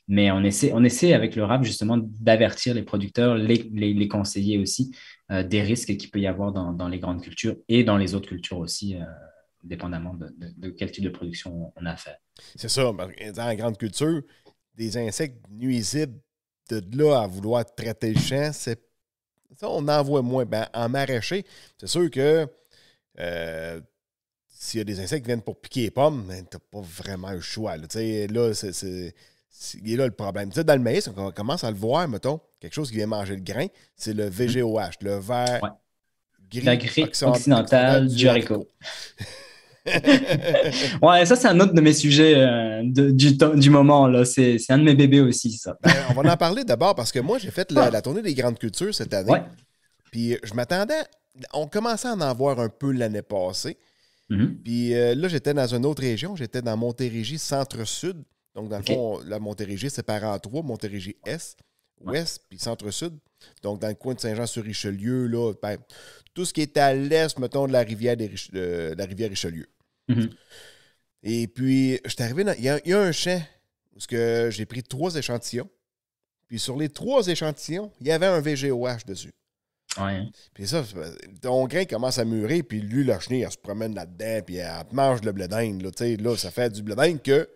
Mais on essaie, on essaie avec le RAP, justement, d'avertir les producteurs, les, les, conseillers aussi, des risques qu'il peut y avoir dans, dans, les grandes cultures et dans les autres cultures aussi dépendamment de, de, de, quel type de production on a fait. C'est ça. Dans la grande culture, des insectes nuisibles de là à vouloir traiter le champ, ça, on en voit moins. Ben, en maraîcher, c'est sûr que euh, s'il y a des insectes qui viennent pour piquer les pommes, ben, tu n'as pas vraiment le choix. Là, là c'est, là le problème. dans le maïs, on commence à le voir, mettons, quelque chose qui vient manger le grain, c'est le VGOH, le vert gris, La du haricot. ouais, ça, c'est un autre de mes sujets euh, du, moment. là. C'est un de mes bébés aussi, ça. Ben, on va en parler d'abord parce que moi, j'ai fait la, ah! tournée des grandes cultures cette année. Puis euh, je m'attendais. On commençait à en avoir un peu l'année passée. Mm-hmm. Puis euh, là, j'étais dans une autre région. J'étais dans Montérégie, centre-sud. Donc, dans le fond, la Montérégie par en trois Montérégie-Est, Ouest, puis Centre-Sud. Donc, dans le coin de Saint-Jean-sur-Richelieu, là, ben, tout ce qui est à l'est, mettons, de la rivière, des Richelieu. Mhm. Et puis, je suis arrivé dans. Il y, a un champ que j'ai pris trois échantillons. Puis sur les trois échantillons, il y avait un VGOH dessus. Ouais. Puis ça, ton euh, grain commence à mûrir, puis lui, la chenille, elle se promène là-dedans, puis elle mange le blé Là, ça fait du blé que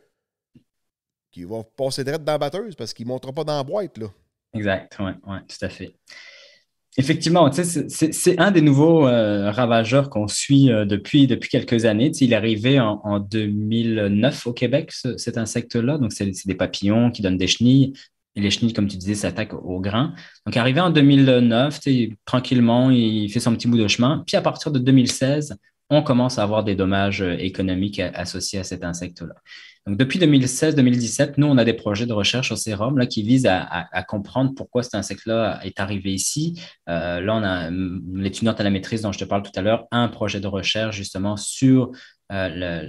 qui va passer direct dans la batteuse parce qu'il ne montera pas dans la boîte. Là. Exact, oui, ouais, tout à fait. Effectivement, c'est un des nouveaux euh, ravageurs qu'on suit euh, depuis, depuis quelques années. il est arrivé en, 2009 au Québec, cet insecte-là. Donc, c'est des papillons qui donnent des chenilles. Et les chenilles, comme tu disais, s'attaquent au grain. Donc, arrivé en 2009, tranquillement, il fait son petit bout de chemin. Puis, à partir de 2016, on commence à avoir des dommages euh, économiques associés à cet insecte-là. Donc, depuis 2016-2017, nous, on a des projets de recherche au sérum qui visent à, comprendre pourquoi cet insecte-là est arrivé ici. Euh, là, on a hum, l'étudiante à la maîtrise dont je te parle tout à l'heure, un projet de recherche justement sur euh,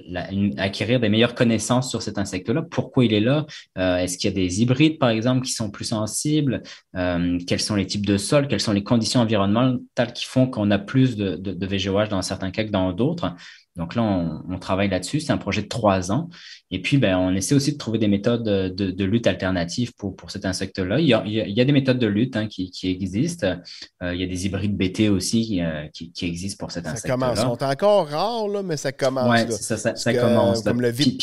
acquérir des meilleures connaissances sur cet insecte-là, pourquoi il est là, euh, est-ce qu'il y a des hybrides, par exemple, qui sont plus sensibles, euh, quels sont les types de sols, quelles sont les conditions environnementales qui font qu'on a plus de, de, de VGOH dans certains cas que dans d'autres. Donc là, on, travaille là-dessus. C'est un projet de trois ans. Et puis, ben, on essaie aussi de trouver des méthodes euh, de, lutte alternatives pour, cet insecte-là. Il, y a des méthodes de lutte hein, qui, existent. Euh, il y a des hybrides BT aussi euh, qui, existent pour cet insecte-là. Ça commence. Ils sont encore rares, là, mais ça commence. Oui, ça, commence. Comme le, vip,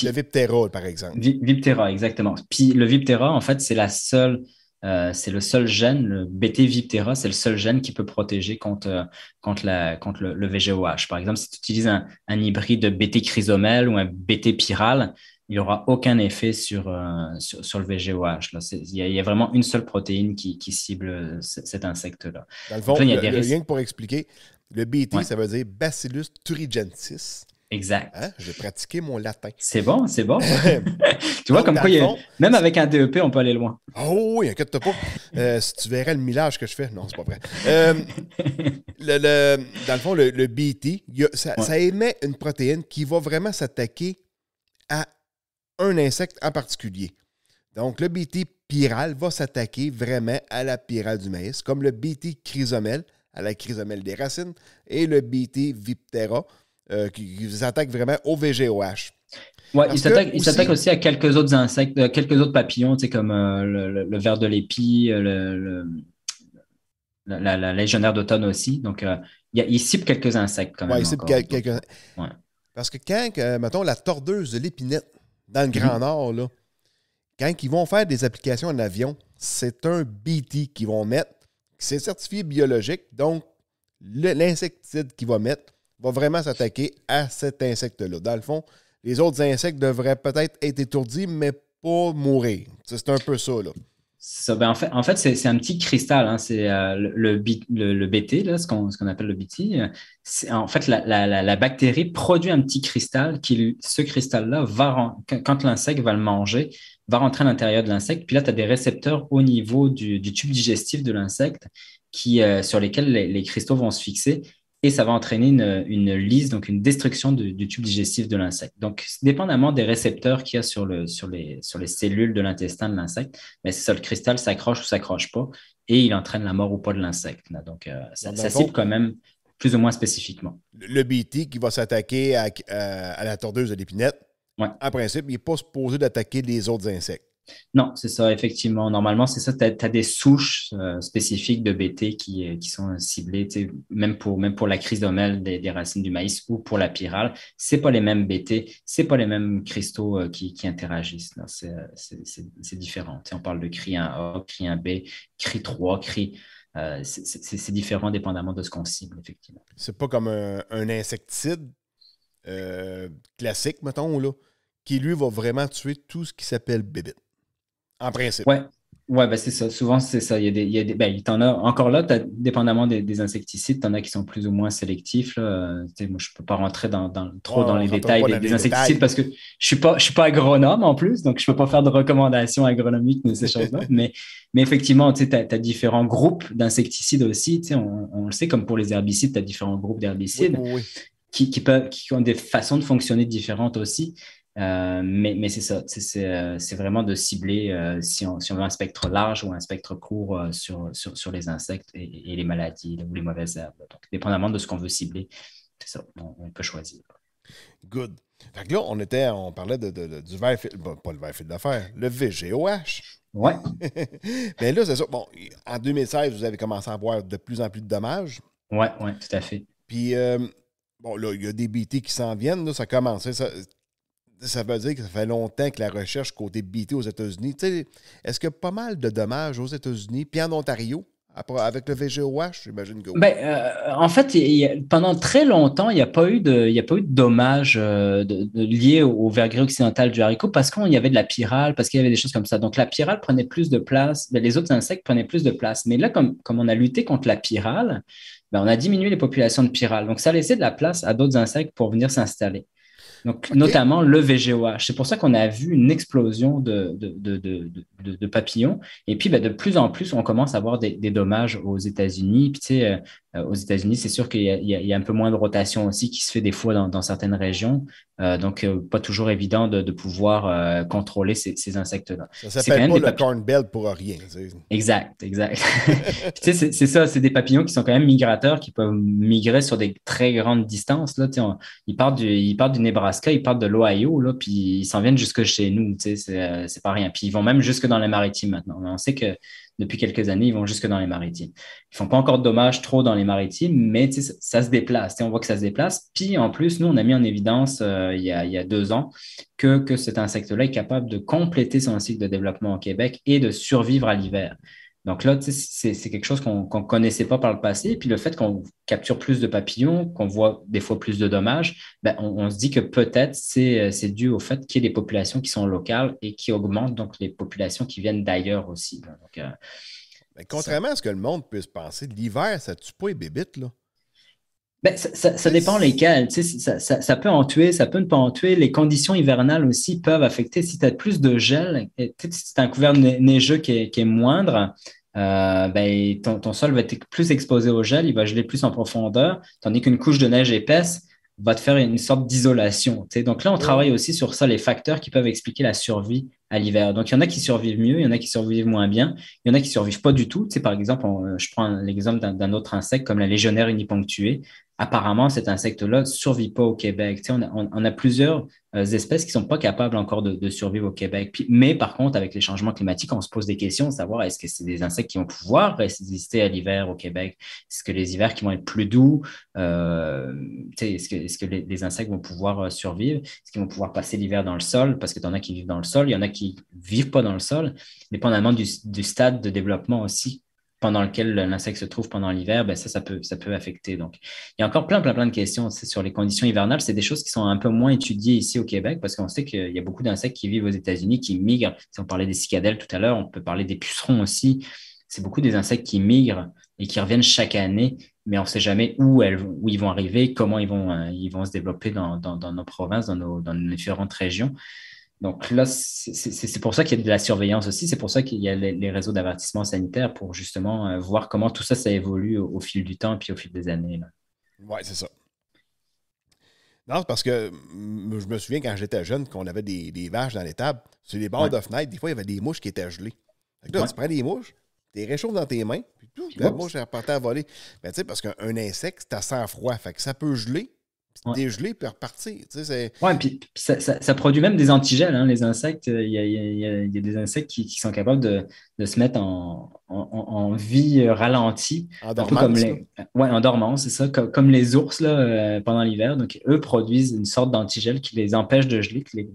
par exemple. Viptera, exactement. Puis le Viptera, en fait, c'est la seule euh, c'est le seul gène, le BT Viptera, c'est le seul gène qui peut protéger contre, euh, le, VGOH. Par exemple, si tu utilises un, un, hybride BT chrysomel ou un BT piral, il n'y aura aucun effet sur, euh, le VGOH. Il y, a vraiment une seule protéine qui, cible cet insecte-là. Dans le il y a des rien que pour expliquer, le BT, ça veut dire Bacillus thuringiensis. Exact. Hein? J'ai pratiqué mon latin. C'est bon, c'est bon. tu vois, comme quoi, même avec un DEP, on peut aller loin. Oh oui, inquiète-toi pas. Euh, si tu verrais le millage que je fais. Non, c'est pas vrai. Euh, le, dans le fond, le, BT, e ça, ça, émet une protéine qui va vraiment s'attaquer à un insecte en particulier. Donc, le BT e pyrale va s'attaquer vraiment à la pyrale du maïs, comme le BT e chrysomèle à la chrysomèle des racines et le BT viptera euh, qui, s'attaquent vraiment au VGOH. Oui, il s'attaque aussi... à quelques autres insectes, euh, quelques autres papillons, comme euh, le, ver de l'épi, la, légionnaire d'automne aussi. Donc, il, il, cible quelques insectes quand même. Oui, ils cible quelques ouais. Parce que quand, mettons, la tordeuse de l'épinette dans le mhm. Grand Nord, quand ils vont faire des applications en avion, c'est un BT qu'ils vont mettre. C'est certifié biologique, donc l'insecticide qu'ils vont mettre va vraiment s'attaquer à cet insecte-là. Dans le fond, les autres insectes devraient peut-être être étourdis, mais pas mourir. C'est un peu ça, là. Ben, en fait, en fait c'est un petit cristal, hein. c'est euh, le, BT, là, ce qu'on appelle le BT. Euh, en fait, la, bactérie produit un petit cristal qui, ce cristal-là, quand l'insecte va le manger, va rentrer à l'intérieur de l'insecte. Puis là, tu as des récepteurs au niveau du, tube digestif de l'insecte euh, sur lesquels les, cristaux vont se fixer et ça va entraîner une, lise, donc une destruction du, tube digestif de l'insecte. Donc, dépendamment des récepteurs qu'il y a sur, le, sur, les, sur les cellules de l'intestin de l'insecte, mais ben, c'est ça, le cristal s'accroche ou s'accroche pas et il entraîne la mort ou pas de l'insecte. Donc, euh, ça, cible quand même plus ou moins spécifiquement. Le BT qui va s'attaquer à, la tordeuse de l'épinette, en principe, il n'est pas supposé d'attaquer les autres insectes. Non, c'est ça, effectivement. Normalement, c'est ça, tu as, des souches euh, spécifiques de BT euh, qui, sont euh, ciblées, même pour, même pour la crise des, des racines du maïs ou pour la pyrale, c'est pas les mêmes BT, c'est pas les mêmes cristaux qui, interagissent. C'est différent. on parle de CRI 1A, CRI 1B, CRI 3, CRI... c'est différent dépendamment de ce qu'on cible, effectivement. C'est pas comme un, insecticide classique, mettons, là, qui lui va vraiment tuer tout ce qui s'appelle bébé en principe. Ouais. Oui, ben, c'est ça. Souvent, c'est ça. y a, encore là, dépendamment des, insecticides, tu en as qui sont plus ou moins sélectifs. je ne peux pas rentrer dans, trop dans les détails des, insecticides parce que je ne suis, pas, suis pas agronome en plus, donc je ne peux pas faire de recommandations agronomiques mais, mais effectivement, tu as, différents groupes d'insecticides aussi. On, le sait, comme pour les herbicides, tu as différents groupes d'herbicides qui, peuvent, qui ont des façons de fonctionner différentes aussi. Euh, mais, mais c'est ça, c'est euh, vraiment de cibler euh, si, on, si, veut un spectre large ou un spectre court sur, sur, les insectes et, les maladies ou les mauvaises herbes. Donc, dépendamment de ce qu'on veut cibler, c'est ça, on, peut choisir. Good. Fait que là, on, était, on parlait de, du verre, pas le verre fil d'affaires, le VGOH. Ouais. mais là, c'est ça. Bon, en 2016, vous avez commencé à avoir de plus en plus de dommages. Ouais, ouais, tout à fait. Puis, bon, là, il y a des BT qui s'en viennent, là, ça commence, Ça, ça veut dire que ça fait longtemps que la recherche côté BT aux États-Unis. Est-ce qu'il y a pas mal de dommages aux États-Unis, puis en Ontario, avec le VGOH, j'imagine que oui. Ben, euh, en fait, pendant très longtemps, il n'y a pas eu de, de dommages euh, liés au, au occidental du haricot parce qu'il y avait de la pyrale, parce qu'il y avait des choses comme ça. Donc la pyrale prenait plus de place, ben, les autres insectes prenaient plus de place. Mais là, comme, comme on a lutté contre la pyrale, ben, on a diminué les populations de pyrale. Donc ça laissait de la place à d'autres insectes pour venir s'installer. Donc, notamment le VGOH. C'est pour ça qu'on a vu une explosion de, de, de, papillons. Et puis, ben, de plus en plus, on commence à avoir des, des dommages aux États-Unis. Puis, tu sais, euh, euh, aux États-Unis, c'est sûr qu'il y, a un peu moins de rotation aussi qui se fait des fois dans, certaines régions. Euh, donc, euh, pas toujours évident de, pouvoir contrôler ces, insectes-là. Ça s'appelle pas le corn Belt pour rien. Exact, exact. tu sais, c'est ça, c'est des papillons qui sont quand même migrateurs, qui peuvent migrer sur des très grandes distances. Là, ils, partent du, partent du Nebraska, ils partent de l'Ohio, puis ils s'en viennent jusque chez nous. Tu sais, c'est pas rien. Puis ils vont même jusque dans les maritimes maintenant. On sait que depuis quelques années, ils vont jusque dans les maritimes. Ils font pas encore de dommages trop dans les maritimes, mais ça, se déplace. on voit que ça se déplace. Puis en plus, nous, on a mis en évidence euh, il, y a, deux ans que, que cet insecte-là est capable de compléter son cycle de développement au Québec et de survivre à l'hiver. Donc là, c'est quelque chose qu'on ne connaissait pas par le passé. Puis le fait qu'on capture plus de papillons, qu'on voit des fois plus de dommages, ben, on, se dit que peut-être euh, c'est dû au fait qu'il y ait des populations qui sont locales et qui augmentent, donc les populations qui viennent d'ailleurs aussi. Euh, ben, contrairement à ce que le monde puisse penser, l'hiver, ça ne tue pas les bébites. Là. Ben, ça, ça, dépend lesquels. Tu sais, ça, ça, peut en tuer, ça peut ne pas en tuer. Les conditions hivernales aussi peuvent affecter. Si tu as plus de gel, si tu as un couvert neigeux qui est, qui est moindre, euh, ben, ton, ton, sol va être plus exposé au gel, il va geler plus en profondeur, tandis qu'une couche de neige épaisse va te faire une sorte d'isolation. Tu sais. Donc là, on travaille aussi sur ça, les facteurs qui peuvent expliquer la survie à l'hiver. Donc, il y en a qui survivent mieux, il y en a qui survivent moins bien, il y en a qui survivent pas du tout. Tu sais, par exemple, euh, je prends l'exemple d'un autre insecte comme la légionnaire uniponctuée apparemment, cet insecte-là ne survit pas au Québec. on, a, plusieurs euh, espèces qui ne sont pas capables encore de, survivre au Québec. mais par contre, avec les changements climatiques, on se pose des questions savoir est-ce que c'est des insectes qui vont pouvoir résister à l'hiver au Québec? Est-ce que les hivers qui vont être plus doux, euh, est-ce que, les, insectes vont pouvoir euh, survivre? Est-ce qu'ils vont pouvoir passer l'hiver dans le sol? Parce que y en a qui vivent dans le sol, il y en a qui ne vivent pas dans le sol, dépendamment du stade de développement aussi pendant lequel l'insecte se trouve pendant l'hiver, ben ça, ça peut, ça peut affecter. Donc, il y a encore plein, plein, de questions sur les conditions hivernales. C'est des choses qui sont un peu moins étudiées ici au Québec parce qu'on sait qu'il y a beaucoup d'insectes qui vivent aux États-Unis, qui migrent. Si on parlait des cicadelles tout à l'heure, on peut parler des pucerons aussi. C'est beaucoup des insectes qui migrent et qui reviennent chaque année, mais on ne sait jamais où, elles, où ils vont arriver, comment ils vont, euh, ils vont se développer dans, nos provinces, dans nos différentes régions. Donc là, c'est pour ça qu'il y a de la surveillance aussi, c'est pour ça qu'il y a les, réseaux d'avertissement sanitaire pour justement euh, voir comment tout ça, ça évolue au, fil du temps et puis au fil des années. Oui, c'est ça. Non, parce que je me souviens quand j'étais jeune qu'on avait des, vaches dans tables. Sur les bords de fenêtre, des fois, il y avait des mouches qui étaient gelées. tu prends des mouches, tu les réchauffes dans tes mains, puis tout, la mouche est à voler. Mais tu sais, parce qu'un insecte, c'est à sang froid, fait que ça peut geler, Ouais. dégeler puis repartir. oui, puis, ça, produit même des antigels, hein, les insectes. Il y, a, des insectes qui, sont capables de, se mettre en, vie euh, ralentie. En dormance. Comme ouais, en dormant, c'est ça. Comme, les ours euh, pendant l'hiver. Donc, eux produisent une sorte d'antigel qui les empêche de geler, les,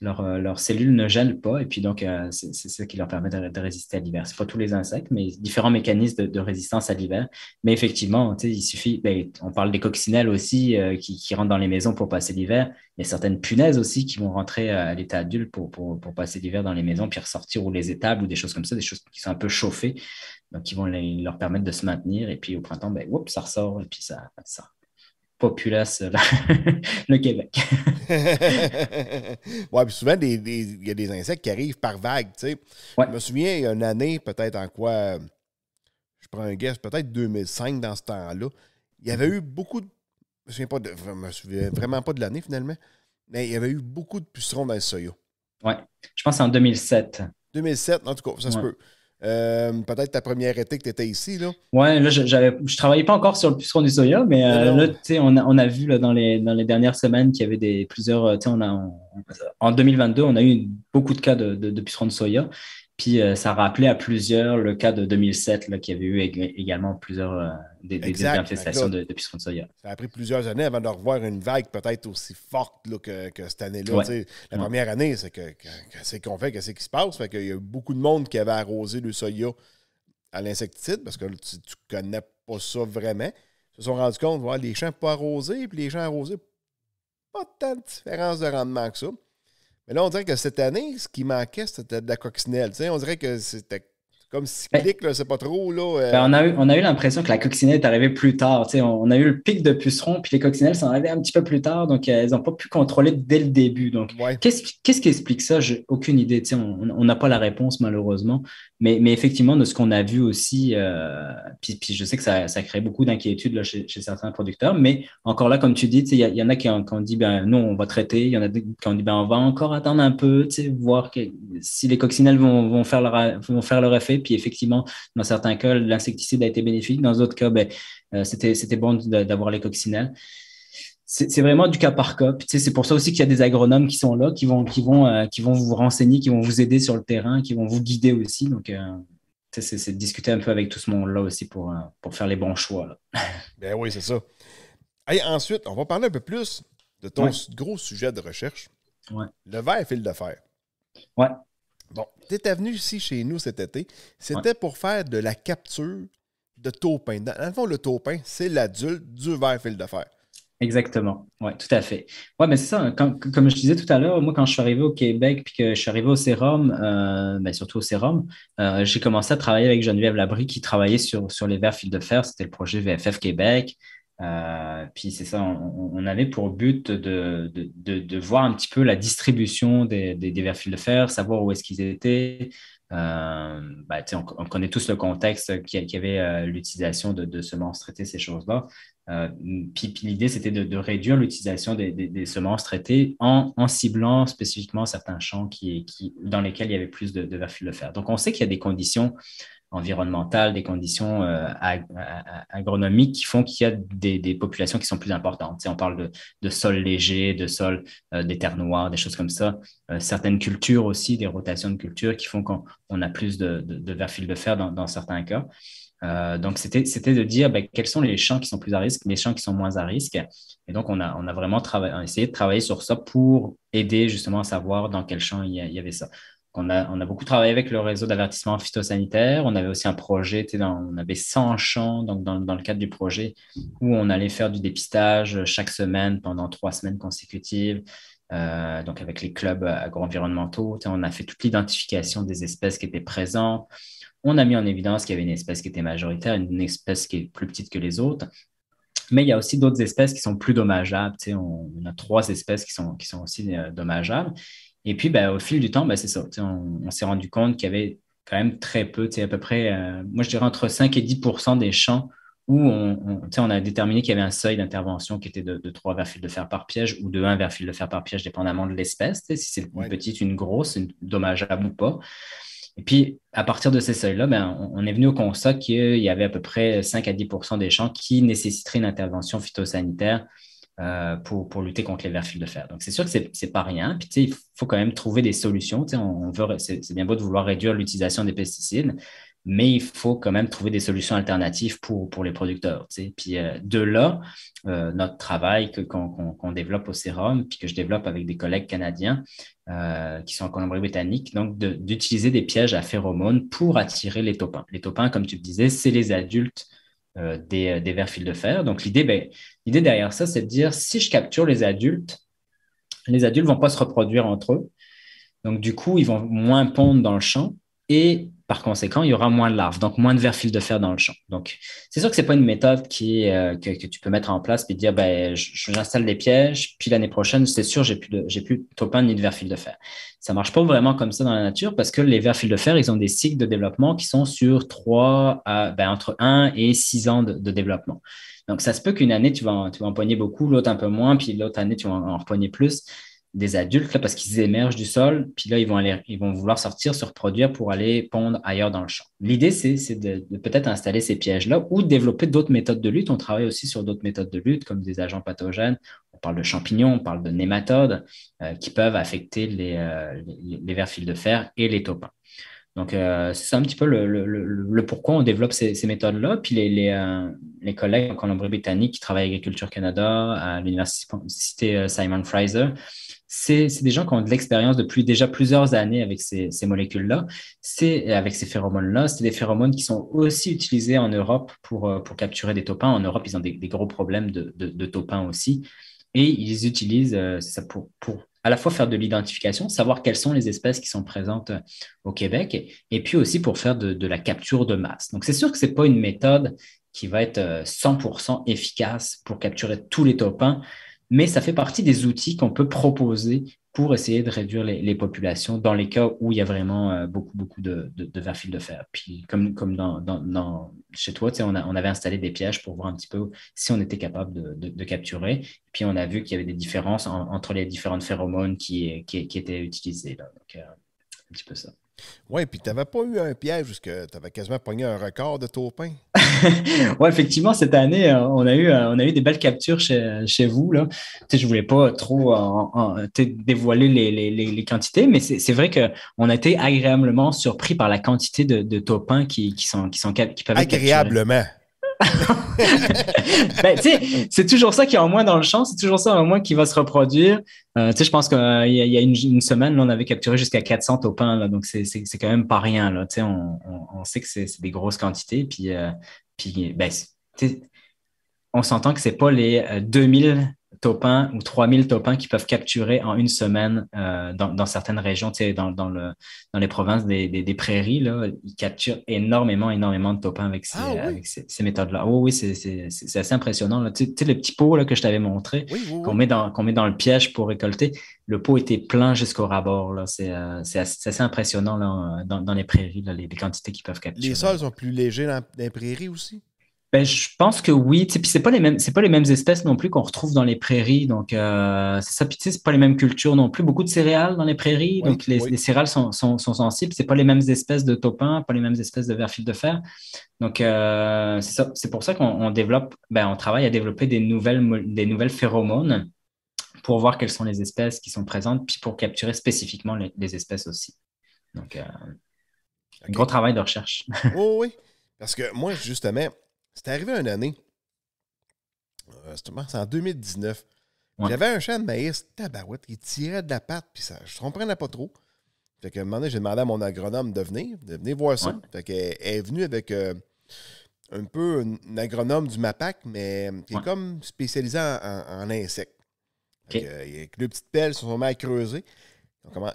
leurs euh, cellules ne gèlent pas et puis donc euh, c'est ce qui leur permet de, résister à l'hiver. C'est pas tous les insectes, mais différents mécanismes de, résistance à l'hiver. Mais effectivement, il suffit, ben, on parle des coccinelles aussi euh, qui, qui, rentrent dans les maisons pour passer l'hiver. Il y a certaines punaises aussi qui vont rentrer à l'état adulte pour, pour, pour passer l'hiver dans les maisons puis ressortir ou les étables ou des choses comme ça, des choses qui sont un peu chauffées, donc qui vont leur permettre de se maintenir. Et puis au printemps, ben, oups, ça ressort et puis ça, ça populace, le Québec. oui, puis souvent, il y a des insectes qui arrivent par vague. Tu sais. Je me souviens, il y a une année, peut-être en quoi, je prends un guess, peut-être 2005 dans ce temps-là, il y avait mhm. eu beaucoup de. Je ne me, me souviens vraiment pas de l'année finalement, mais il y avait eu beaucoup de pucerons dans le soya. Oui, je pense en 2007. 2007, en tout cas, ça se peut. Euh, peut-être ta première été que tu étais ici. Là. Ouais, là, je travaillais pas encore sur le puceron du soya, mais euh, là, on a, on a vu là, dans, les, dans les dernières semaines qu'il y avait des, plusieurs. Euh, on a, en 2022, on a eu beaucoup de cas de, de, de puceron de soya. Puis euh, ça rappelait à plusieurs le cas de 2007, qui avait eu également plusieurs euh, des, manifestations de, depuis de ça, ça a pris plusieurs années avant de revoir une vague peut-être aussi forte que, cette année-là. La première année, c'est que, qu'est-ce qu'on fait, qu'est-ce qui se passe? Fait y a beaucoup de monde qui avait arrosé le soya à l'insecticide parce que tu ne connais pas ça vraiment. Ils se sont rendus compte, voilà, les champs pas arrosés, puis les champs arrosés, pas tant de différence de rendement que ça. Et là, on dirait que cette année, ce qui manquait, c'était de la coccinelle. on dirait que c'était comme ben, cyclique, là, c'est pas trop. Là, euh. ben, on a eu, eu l'impression que la coccinelle est arrivée plus tard. On, a eu le pic de pucerons, puis les coccinelles sont arrivées un petit peu plus tard, donc euh, elles n'ont pas pu contrôler dès le début. Donc, qu'est-ce, quest qui explique ça? J'ai aucune idée. on n'a pas la réponse malheureusement. Mais, effectivement, de ce qu'on a vu aussi, euh, puis, je sais que ça, ça crée beaucoup d'inquiétudes chez, certains producteurs, mais encore là, comme tu dis, il y, en a qui, ont dit ben non, on va traiter, il y en a qui ont dit ben on va encore attendre un peu, voir si les coccinelles vont, faire leur, vont faire leur effet puis effectivement, dans certains cas, l'insecticide a été bénéfique. Dans d'autres cas, ben, euh, c'était, c'était bon d'avoir les coccinelles. C'est, vraiment du cas par cas. c'est pour ça aussi qu'il y a des agronomes qui sont là, qui vont, qui, vont, euh, qui vont vous renseigner, qui vont vous aider sur le terrain, qui vont vous guider aussi. Donc, euh, c'est, de discuter un peu avec tout ce monde-là aussi pour, pour faire les bons choix. ben oui, c'est ça. ensuite, on va parler un peu plus de ton gros sujet de recherche. Le verre fil de fer. Ouais. Bon, tu étais venu ici chez nous cet été. C'était pour faire de la capture de taupin. Dans, le fond, le taupin, c'est l'adulte du verre fil de fer. Exactement, oui, tout à fait. Oui, mais c'est ça, hein. comme je disais tout à l'heure, moi, quand je suis arrivé au Québec puis que je suis arrivé au Sérum, euh, ben, surtout au Sérum, euh, j'ai commencé à travailler avec Geneviève Labrie qui travaillait sur, sur les verres fil de fer. C'était le projet VFF Québec. Euh, puis c'est ça, on, allait avait pour but de, voir un petit peu la distribution des, des, des de fer, savoir où est-ce qu'ils étaient. Euh, bah, on, connaît tous le contexte qu'il y avait euh, l'utilisation de, semences traitées, ces choses-là. puis, l'idée, c'était de, réduire l'utilisation des, semences traitées en, ciblant spécifiquement certains champs qui, qui, dans lesquels il y avait plus de, de de fer. Donc, on sait qu'il y a des conditions environnementales, des conditions euh, euh, euh, agronomiques qui font qu'il y a des, populations qui sont plus importantes. Si on parle de, sols légers, léger, de sols, des terres noires, des choses comme ça. certaines cultures aussi, des rotations de cultures qui font qu'on a plus de, de, fil de fer dans, certains cas. donc, c'était de dire ben, quels sont les champs qui sont plus à risque, les champs qui sont moins à risque. Et donc, on a, on a vraiment essayé de travailler sur ça pour aider justement à savoir dans quel champ il y avait ça on a, beaucoup travaillé avec le réseau d'avertissement phytosanitaire. On avait aussi un projet, on avait 100 champs dans, le cadre du projet où on allait faire du dépistage chaque semaine pendant trois semaines consécutives. Euh, donc avec les clubs agro-environnementaux, on a fait toute l'identification des espèces qui étaient présentes. On a mis en évidence qu'il y avait une espèce qui était majoritaire, une espèce qui est plus petite que les autres. Mais il y a aussi d'autres espèces qui sont plus dommageables. On, a trois espèces qui sont, aussi euh, dommageables. Et puis, ben, au fil du temps, ben, c'est ça. On, s'est rendu compte qu'il y avait quand même très peu, à peu près, euh, moi je dirais entre 5 et 10 des champs où on, a déterminé qu'il y avait un seuil d'intervention qui était de, de 3 vers fil de fer par piège ou de 1 vers fil de fer par piège, dépendamment de l'espèce, si c'est une petite, une grosse, une dommageable ou pas. Et puis, à partir de ces seuils-là, ben, on est venu au constat qu'il y avait à peu près 5 à 10 des champs qui nécessiteraient une intervention phytosanitaire euh, pour, pour, lutter contre les fils de fer. Donc, c'est sûr que c'est, n'est pas rien. Puis, il faut quand même trouver des solutions. veut, c'est, bien beau de vouloir réduire l'utilisation des pesticides, mais il faut quand même trouver des solutions alternatives pour, pour les producteurs. Puis, euh, de là, euh, notre travail que, qu'on, développe au Sérum, puis que je développe avec des collègues canadiens qui sont en Colombie-Britannique, donc d'utiliser des pièges à phéromones pour attirer les taupins. Les taupins, comme tu le disais, c'est les adultes euh, des, euh, des vers fil de fer. Donc, l'idée ben, l'idée derrière ça, c'est de dire si je capture les adultes, les adultes ne vont pas se reproduire entre eux. Donc, du coup, ils vont moins pondre dans le champ. Et par conséquent, il y aura moins de larves, donc moins de verfil de fer dans le champ. Donc, c'est sûr que ce n'est pas une méthode euh, que, tu peux mettre en place et dire ben, j'installe des pièges, puis l'année prochaine, c'est sûr, j'ai plus j'ai plus de topin ni de verfil de fer. Ça ne marche pas vraiment comme ça dans la nature parce que les verfils de fer, ils ont des cycles de développement qui sont sur 3 à, ben, entre 1 et 6 ans de, développement. Donc, ça se peut qu'une année, tu vas, tu empoigner beaucoup, l'autre un peu moins, puis l'autre année, tu vas en, en plus des adultes, parce qu'ils émergent du sol, puis là, ils vont, aller, ils vont vouloir sortir, se reproduire pour aller pondre ailleurs dans le champ. L'idée, c'est de, de peut-être installer ces pièges-là ou développer d'autres méthodes de lutte. On travaille aussi sur d'autres méthodes de lutte, comme des agents pathogènes. On parle de champignons, on parle de nématodes euh, qui peuvent affecter les, euh, les, vers fil de fer et les taupins. Donc, euh, c'est un petit peu le, pourquoi on développe ces, méthodes-là. Puis les, les, euh, les collègues en Colombie-Britannique qui travaillent à Agriculture Canada, à l'université euh, Simon Fraser, c'est des gens qui ont de l'expérience depuis déjà plusieurs années avec ces, molécules-là, c'est avec ces phéromones-là. C'est des phéromones qui sont aussi utilisés en Europe pour, pour capturer des taupins. En Europe, ils ont des, gros problèmes de, de, aussi. Et ils utilisent ça pour, pour à la fois faire de l'identification, savoir quelles sont les espèces qui sont présentes euh, au Québec, et puis aussi pour faire de, la capture de masse. Donc, c'est sûr que ce n'est pas une méthode qui va être 100% euh, efficace pour capturer tous les topins, mais ça fait partie des outils qu'on peut proposer pour essayer de réduire les, populations dans les cas où il y a vraiment euh, beaucoup, beaucoup de, de, de de fer. Puis, comme, comme dans, chez toi, on, avait installé des pièges pour voir un petit peu si on était capable de, capturer. Puis, on a vu qu'il y avait des différences entre les différentes phéromones qui, qui, étaient utilisées. Donc, euh, un petit peu ça. Oui, puis tu n'avais pas eu un piège parce que tu avais quasiment pogné un record de taupin. oui, effectivement, cette année, euh, on a eu, euh, on a eu des belles captures chez, vous. Je ne voulais pas trop euh, dévoiler les, quantités, mais c'est vrai qu'on a été agréablement surpris par la quantité de, de taupins qui, sont, qui, sont, peuvent être Agréablement. ben, c'est toujours ça qui est en moins dans le champ, c'est toujours ça en moins qui va se reproduire. Euh, sais je pense qu'il y, a, une, semaine, on avait capturé jusqu'à 400 taupins, là, donc c'est quand même pas rien. Là, on, on, on, sait que c'est des grosses quantités, puis, euh, puis ben, on s'entend que c'est pas les 2000 euh, topins ou 3000 topins qu'ils peuvent capturer en une semaine euh, dans, certaines régions, tu sais, dans, dans, le, dans les provinces des, prairies. Là, ils capturent énormément, énormément de topins avec ces, ah méthodes-là. Oh, oui, c'est assez impressionnant. Tu, sais, le petit pot là, que je t'avais montré, qu'on met, met, dans le piège pour récolter, le pot était plein jusqu'au rabord. Euh, c'est assez, impressionnant dans, les prairies, les, les, quantités qu'ils peuvent capturer. Les sols sont plus légers dans les prairies aussi? Ben, je pense que oui. Puis c'est pas les mêmes, c'est pas les mêmes espèces non plus qu'on retrouve dans les prairies. Donc euh, ça. pas les mêmes cultures non plus. Beaucoup de céréales dans les prairies. donc les, céréales sont, sont, sont sensibles. C'est pas les mêmes espèces de taupins, pas les mêmes espèces de fil de fer. Donc euh, c'est pour ça qu'on développe, ben, on travaille à développer des nouvelles, des nouvelles phéromones pour voir quelles sont les espèces qui sont présentes, puis pour capturer spécifiquement les, espèces aussi. Donc euh, gros travail de recherche. oui oui, parce que moi justement c'est arrivé une année. Euh, c'est en 2019. J'avais un champ de maïs tabarouette qui tirait de la pâte puis ça, je ne comprenais pas trop. Fait que un moment donné, j'ai demandé à mon agronome de venir, de venir voir ça. Fait qu'elle est venue avec euh, un peu un, agronome du MAPAC, mais euh, qui est comme spécialisé en, en, insectes. Okay. que, deux petites pelles sont vraiment à creuser.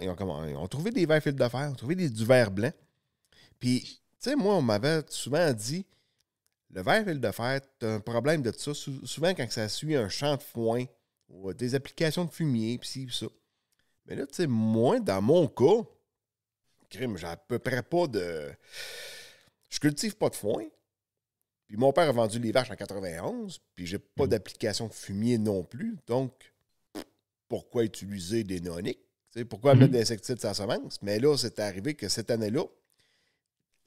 Ils ont, trouvé des verres fils de fer, ils ont trouvé des, du verre blanc. Puis, tu sais, moi, on m'avait souvent dit le verre le de faire un problème de ça. Souvent, quand ça suit un champ de foin ou euh, des applications de fumier, pis ci, pis ça. Mais là, tu sais, moi, dans mon cas, crime, j'ai à peu près pas de. Je cultive pas de foin. Puis mon père a vendu les vaches en 91, puis j'ai pas mhm. d'application de fumier non plus. Donc, pourquoi utiliser des noniques? pourquoi mhm. mettre des insecticides sans semence? Mais là, c'est arrivé que cette année-là,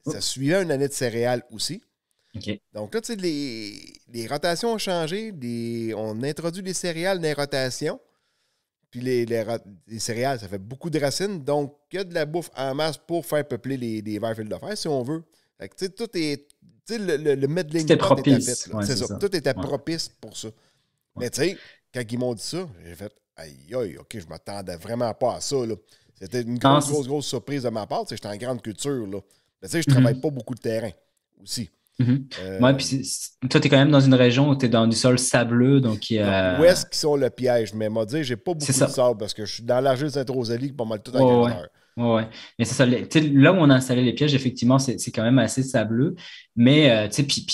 ça suivait une année de céréales aussi. Donc là, tu sais, les, rotations ont changé. on introduit des céréales dans les rotations. Puis les, céréales, ça fait beaucoup de racines. Donc, il y a de la bouffe en masse pour faire peupler les, les verts de fer, si on veut. tu sais, tout est. Tu sais, le, le, le propice. c'est ça. Tout était propice pour ça. Mais tu sais, quand ils m'ont dit ça, j'ai fait aïe, aïe, OK, je m'attendais vraiment pas à ça. C'était une grosse, grosse, grosse surprise de ma part. J'étais en grande culture. Là. Mais tu sais, je mm-hmm. travaille pas beaucoup de terrain aussi. Mhm. Euh, toi, tu es quand même dans une région où tu es dans du sol sableux. Donc, euh, Où est-ce qu'ils sont le piège? Mais moi je j'ai pas beaucoup de sable parce que je suis dans l'argile de Sainte-Rosalie pas mal tout un ouais. mais c'est ça. Là où on a installé les pièges, effectivement, c'est quand même assez sableux. Mais, euh, tu sais, puis,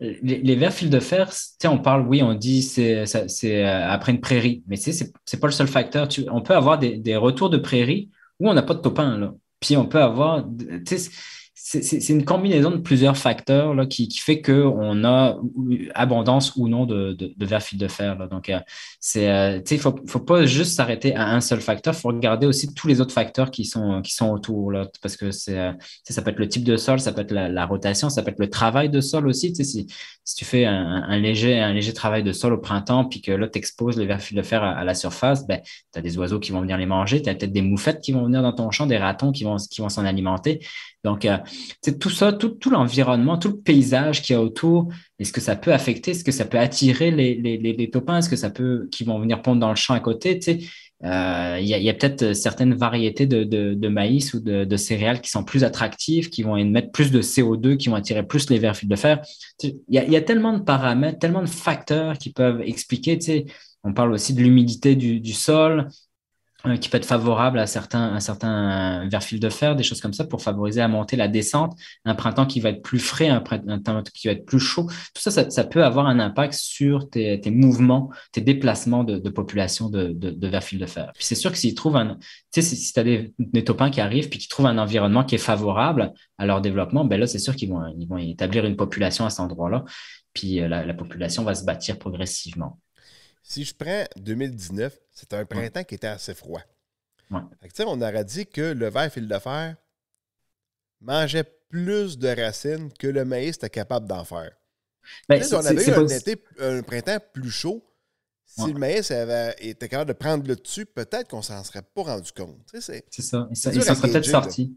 les, les, vers fils de fer, on parle, oui, on dit c'est après une prairie, mais c'est pas le seul facteur. Tu, on peut avoir des, retours de prairie où on n'a pas de topin, là. Puis on peut avoir, c'est une combinaison de plusieurs facteurs là, qui, qui, fait qu'on a abondance ou non de, de, de verre fil de fer. Donc, euh, euh, il ne faut, faut, pas juste s'arrêter à un seul facteur, il faut regarder aussi tous les autres facteurs qui sont, euh, qui sont autour. Là, parce que ça peut être le type de sol, ça peut être la, rotation, ça peut être le travail de sol aussi. Si, si tu fais un, léger, un léger travail de sol au printemps, puis que là, tu exposes les fil de fer à, la surface, ben, tu as des oiseaux qui vont venir les manger, tu as peut-être des moufettes qui vont venir dans ton champ, des ratons qui vont, qui vont s'en alimenter. Donc, euh, tout ça, tout, l'environnement, tout le paysage qu'il y a autour, est-ce que ça peut affecter, est-ce que ça peut attirer les, topins, est-ce que ça peut, qui vont venir pondre dans le champ à côté, tu sais, euh, il y a, peut-être euh, certaines variétés de, maïs ou de, céréales qui sont plus attractives, qui vont émettre plus de CO2, qui vont attirer plus les vers fil de fer. Il y, a, tellement de paramètres, tellement de facteurs qui peuvent expliquer. Tu sais, on parle aussi de l'humidité du, sol, euh, qui peut être favorable à certains, à certains euh, verfils de fer, des choses comme ça, pour favoriser à monter la descente, un printemps qui va être plus frais, un printemps qui va être plus chaud. Tout ça, ça, peut avoir un impact sur tes, tes mouvements, tes déplacements de, de population de, de, de de fer. Puis c'est sûr que s'ils trouvent un, tu sais, si, tu as des, des, qui arrivent puis qui trouvent un environnement qui est favorable à leur développement, ben là, c'est sûr qu'ils vont, ils vont établir une population à cet endroit-là. Puis euh, la, la population va se bâtir progressivement. Si je prends 2019, c'était un printemps qui était assez froid. on aurait dit que le verre fil de fer mangeait plus de racines que le maïs était capable d'en faire. Ben, si on avait eu un, un printemps plus chaud, si le maïs avait, était capable de prendre le dessus, peut-être qu'on s'en serait pas rendu compte. C'est ça. Il s'en serait peut-être sorti.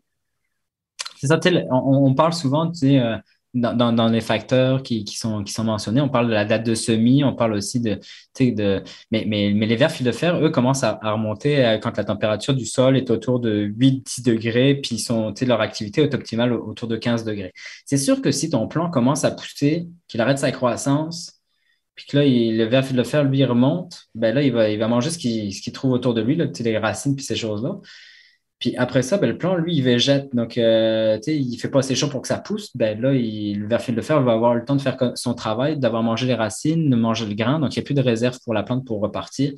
C'est ça. On, parle souvent, tu sais, euh, dans, les facteurs qui, qui, sont, mentionnés, on parle de la date de semis, on parle aussi de. de mais, les vers fil de fer, eux, commencent à, remonter euh, quand la température du sol est autour de 8-10 degrés, puis sont, leur activité est optimale autour de 15 degrés. C'est sûr que si ton plant commence à pousser, qu'il arrête sa croissance, puis que là, le verre fil de fer, lui, remonte, ben là, il va, manger ce qu'il trouve autour de lui, les racines, puis ces choses-là. Puis après ça, ben, le plant, lui, il végète. Donc, euh, sais, il fait pas assez chaud pour que ça pousse. Ben, là, il, le verfil de fer va avoir le temps de faire son travail, d'avoir mangé les racines, de manger le grain. Donc, il n'y a plus de réserve pour la plante pour repartir.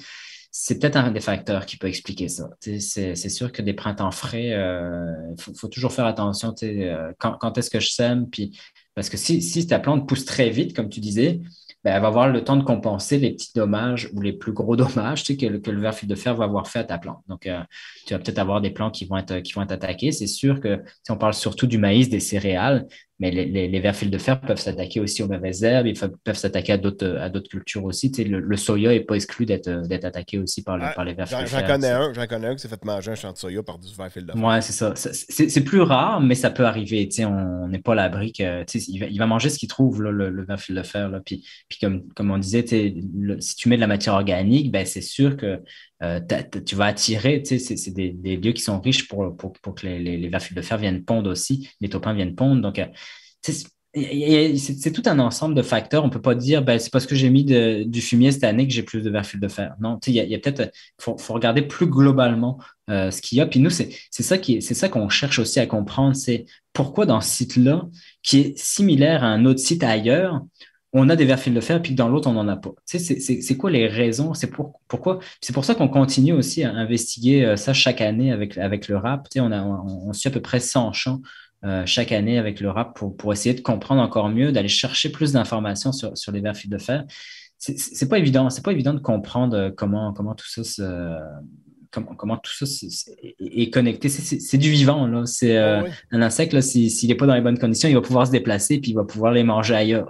C'est peut-être un des facteurs qui peut expliquer ça. C'est sûr que des printemps frais, il euh, faut, toujours faire attention euh, quand, quand est-ce que je sème. Puis, parce que si ta plante pousse très vite, comme tu disais, ben, elle va avoir le temps de compenser les petits dommages ou les plus gros dommages que, le, que fil de fer va avoir fait à ta plante. Donc, euh, tu vas peut-être avoir des plants qui vont être, qui vont être attaqués. C'est sûr que si on parle surtout du maïs, des céréales, mais les, les, les, vers fils de fer peuvent s'attaquer aussi aux mauvaises herbes, ils peuvent s'attaquer à d'autres à d'autres cultures aussi. Tu sais, le, le, soya n'est pas exclu d'être euh, d'être attaqué aussi par, ah, les vers fil de fer. J'en connais un, j'en connais un qui s'est fait manger un champ de soya par du vers fil de fer. Ouais, c'est ça. C'est plus rare, mais ça peut arriver. Tu sais, on n'est pas à l'abri que tu sais, il, va, il va manger ce qu'il trouve là, le, le vers fil de fer là. Puis, puis comme comme on disait, tu sais si tu mets de la matière organique, ben c'est sûr que euh, tu vas attirer, tu sais, c'est des, lieux qui sont riches pour, pour, pour que les, les, les, de fer viennent pondre aussi, les topins viennent pondre. Donc, euh, c'est tout un ensemble de facteurs. On ne peut pas dire, ben, c'est parce que j'ai mis du fumier cette année que j'ai plus de verfules de fer. Non, il y a, peut-être, il faut, faut, regarder plus globalement euh, ce qu'il y a. Puis nous, c'est ça qu'on cherche aussi à comprendre, c'est pourquoi dans ce site-là, qui est similaire à un autre site ailleurs, on a des verfils de fer, puis que dans l'autre, on n'en a pas. Tu sais, c'est quoi les raisons? C'est pour, pourquoi? C'est pour ça qu'on continue aussi à investiguer euh, ça chaque année avec, avec le rap. Tu sais, on, a, on, suit à peu près 100 champs euh, chaque année avec le rap pour, pour essayer de comprendre encore mieux, d'aller chercher plus d'informations sur, sur les verfils de fer. C'est pas évident, c'est pas évident de comprendre euh, comment, comment tout ça se, comment, tout ça est, connecté. C'est du vivant. C'est euh, Un insecte, s'il n'est pas dans les bonnes conditions, il va pouvoir se déplacer puis il va pouvoir les manger ailleurs.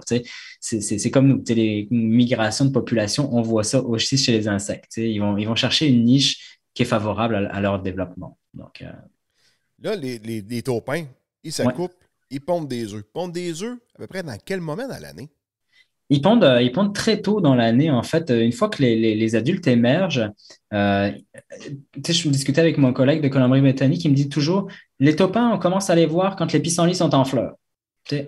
C'est comme nous, les migrations de population. On voit ça aussi chez les insectes. Ils vont, ils vont chercher une niche qui est favorable à, leur développement. Donc, euh, Là, les, taupins, ils se coupent ils pondent des œufs. pondent des œufs à peu près dans quel moment dans l'année? Ils pondent, euh, très tôt dans l'année, en fait. Euh, une fois que les, adultes émergent, euh, je discutais avec mon collègue de colombie britannique il me dit toujours les topins, on commence à les voir quand les pissenlits sont en fleurs.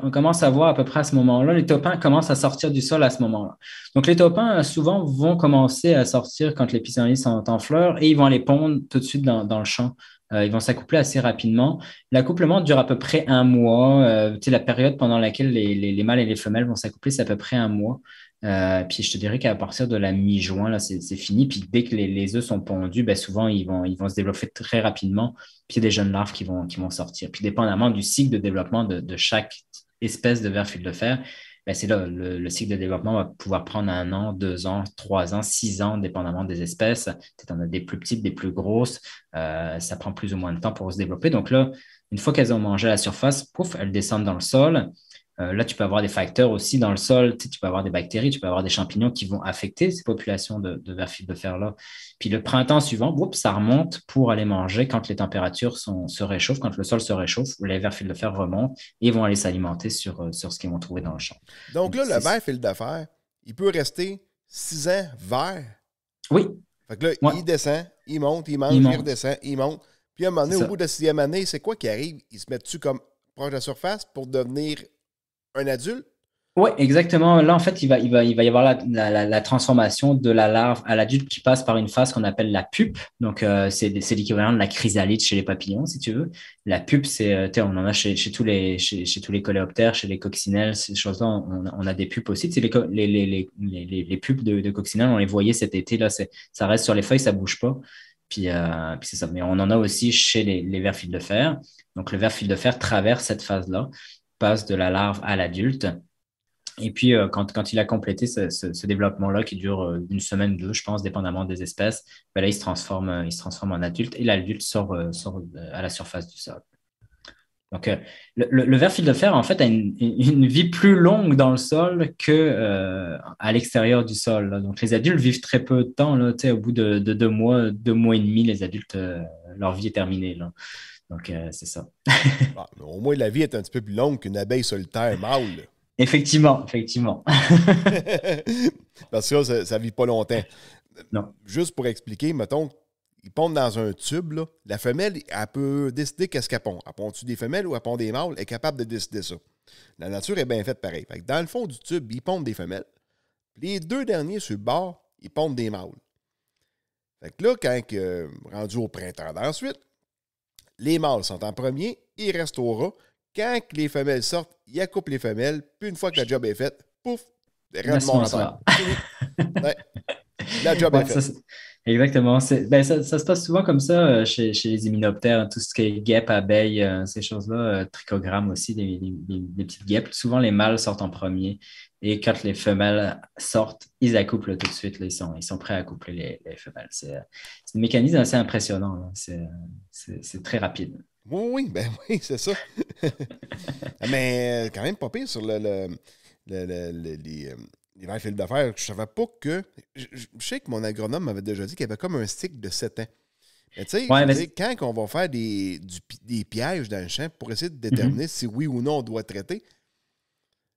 on commence à voir à peu près à ce moment-là, les topins commencent à sortir du sol à ce moment-là. Donc, les topins, souvent, vont commencer à sortir quand les pissenlits sont en fleurs et ils vont les pondre tout de suite dans le champ euh, ils vont s'accoupler assez rapidement. L'accouplement dure à peu près un mois. Euh, tu la période pendant laquelle les, les, mâles et les femelles vont s'accoupler, c'est à peu près un mois. Euh, puis je te dirais qu'à partir de la mi-juin, là, c'est, fini. Puis dès que les, les œufs sont pondus, ben souvent, ils vont, ils vont se développer très rapidement. Puis il y a des jeunes larves qui vont, qui vont sortir. Puis dépendamment du cycle de développement de, chaque espèce de fil de fer, ben, c'est le, cycle de développement va pouvoir prendre un an, deux ans, trois ans, six ans, dépendamment des espèces. Peut-être en a des plus petites, des plus grosses. Euh, ça prend plus ou moins de temps pour se développer. Donc là, une fois qu'elles ont mangé à la surface, pouf, elles descendent dans le sol. Euh, là, tu peux avoir des facteurs aussi dans le sol, tu, peux avoir des bactéries, tu peux avoir des champignons qui vont affecter ces populations de, de fil de fer-là. Puis le printemps suivant, ça remonte pour aller manger quand les températures sont, se réchauffent, quand le sol se réchauffe, les vers de fer remontent et vont aller s'alimenter sur, euh, sur ce qu'ils vont trouver dans le champ. Donc, là, le verre fil de fer, il peut rester six ans vert. Oui. Fait que là, il descend, il monte, il monte, il, redescend, il monte. Puis à un moment donné, au bout de la sixième année, c'est quoi qui arrive? Il se met dessus comme proche de la surface pour devenir un adulte? Oui, exactement. Là, en fait, il va, il va, il va y avoir la, transformation de la larve à l'adulte qui passe par une phase qu'on appelle la pupe. Donc, euh, c'est l'équivalent de la chrysalide chez les papillons, si tu veux. La pupe, c'est, euh, on en a chez, tous les, chez, tous les coléoptères, chez les coccinelles, ces choses-là, on, a des pupes aussi. C'est les, les, les, les, pupes de, coccinelles, on les voyait cet été, là, ça reste sur les feuilles, ça bouge pas. Puis, euh, puis c'est ça. Mais on en a aussi chez les, les vers fils de fer. Donc, le verre fil de fer traverse cette phase-là de la larve à l'adulte. Et puis, euh, quand, quand, il a complété ce, développement-là, qui dure euh, une semaine, deux, je pense, dépendamment des espèces, ben là, il se, transforme, euh, il se transforme en adulte et l'adulte sort, sort, à la surface du sol. Donc, le, verre fil de fer, en fait, a une, une, vie plus longue dans le sol que à l'extérieur du sol. Donc, les adultes vivent très peu de temps. Là, au bout de, deux mois, deux mois et demi, les adultes, leur vie est terminée. Donc, euh, c'est ça. Ah, au moins, la vie est un petit peu plus longue qu'une abeille solitaire mâle. Effectivement, effectivement. Parce que ça ne vit pas longtemps. Non. Juste pour expliquer, mettons, ils pondent dans un tube. La femelle, elle peut décider qu'est-ce qu'elle pond. Elle pond-tu des femelles ou elle pond des mâles? Elle est capable de décider ça. La nature est bien faite pareil. dans le fond du tube, ils pondent des femelles. Les deux derniers sur le bord, ils pondent des mâles. Fait que là, quand euh, rendu au printemps d'ensuite, les mâles sont en premier, ils restent au Quand les femelles sortent, ils coupe les femelles. Puis une fois que la job est faite, pouf, reste mon Exactement. Ben, ça, se passe souvent comme ça euh, chez, les hyménoptères, hein, tout ce qui est guêpes, abeilles, euh, ces choses-là, euh, trichogrammes aussi, des, petites guêpes. Souvent, les mâles sortent en premier. Et quand les femelles sortent, ils accouplent tout de suite. Là, ils, sont, ils sont prêts à accoupler les, femelles. C'est un mécanisme assez impressionnant. C'est très rapide. Oui, oui, ben oui, c'est ça. Mais quand même pas pire sur le, les va d'affaires. Je savais pas que. Je, sais que mon agronome m'avait déjà dit qu'il y avait comme un cycle de 7 ans. Mais tu sais, quand on va faire des, pièges dans le champ pour essayer de mhm. déterminer si oui ou non on doit traiter,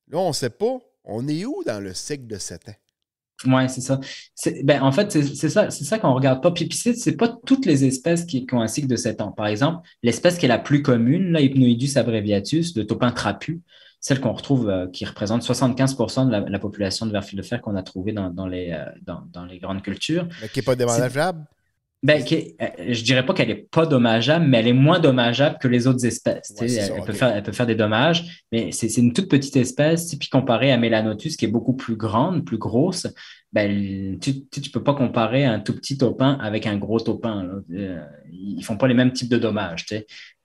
là, on ne sait pas. On est où dans le cycle de 7 ans? Oui, c'est ça. Ben, en fait, c'est ça, ça qu'on ne regarde pas. Puis, ce c'est pas toutes les espèces qui, ont un cycle de 7 ans. Par exemple, l'espèce qui est la plus commune, là, Hypnoidus abreviatus, le Topin trapu, celle qu'on retrouve, euh, qui représente 75% de la, population de verfil de fer qu'on a trouvé dans, les, euh, dans, les grandes cultures. Mais qui n'est pas dommageable? Ben, ne euh, je dirais pas qu'elle n'est pas dommageable, mais elle est moins dommageable que les autres espèces. elle, peut faire, elle peut faire des dommages, mais c'est une toute petite espèce. Puis comparée à Melanotus, qui est beaucoup plus grande, plus grosse, ben, tu, tu, peux pas comparer un tout petit topin avec un gros topin. Ils euh, Ils font pas les mêmes types de dommages.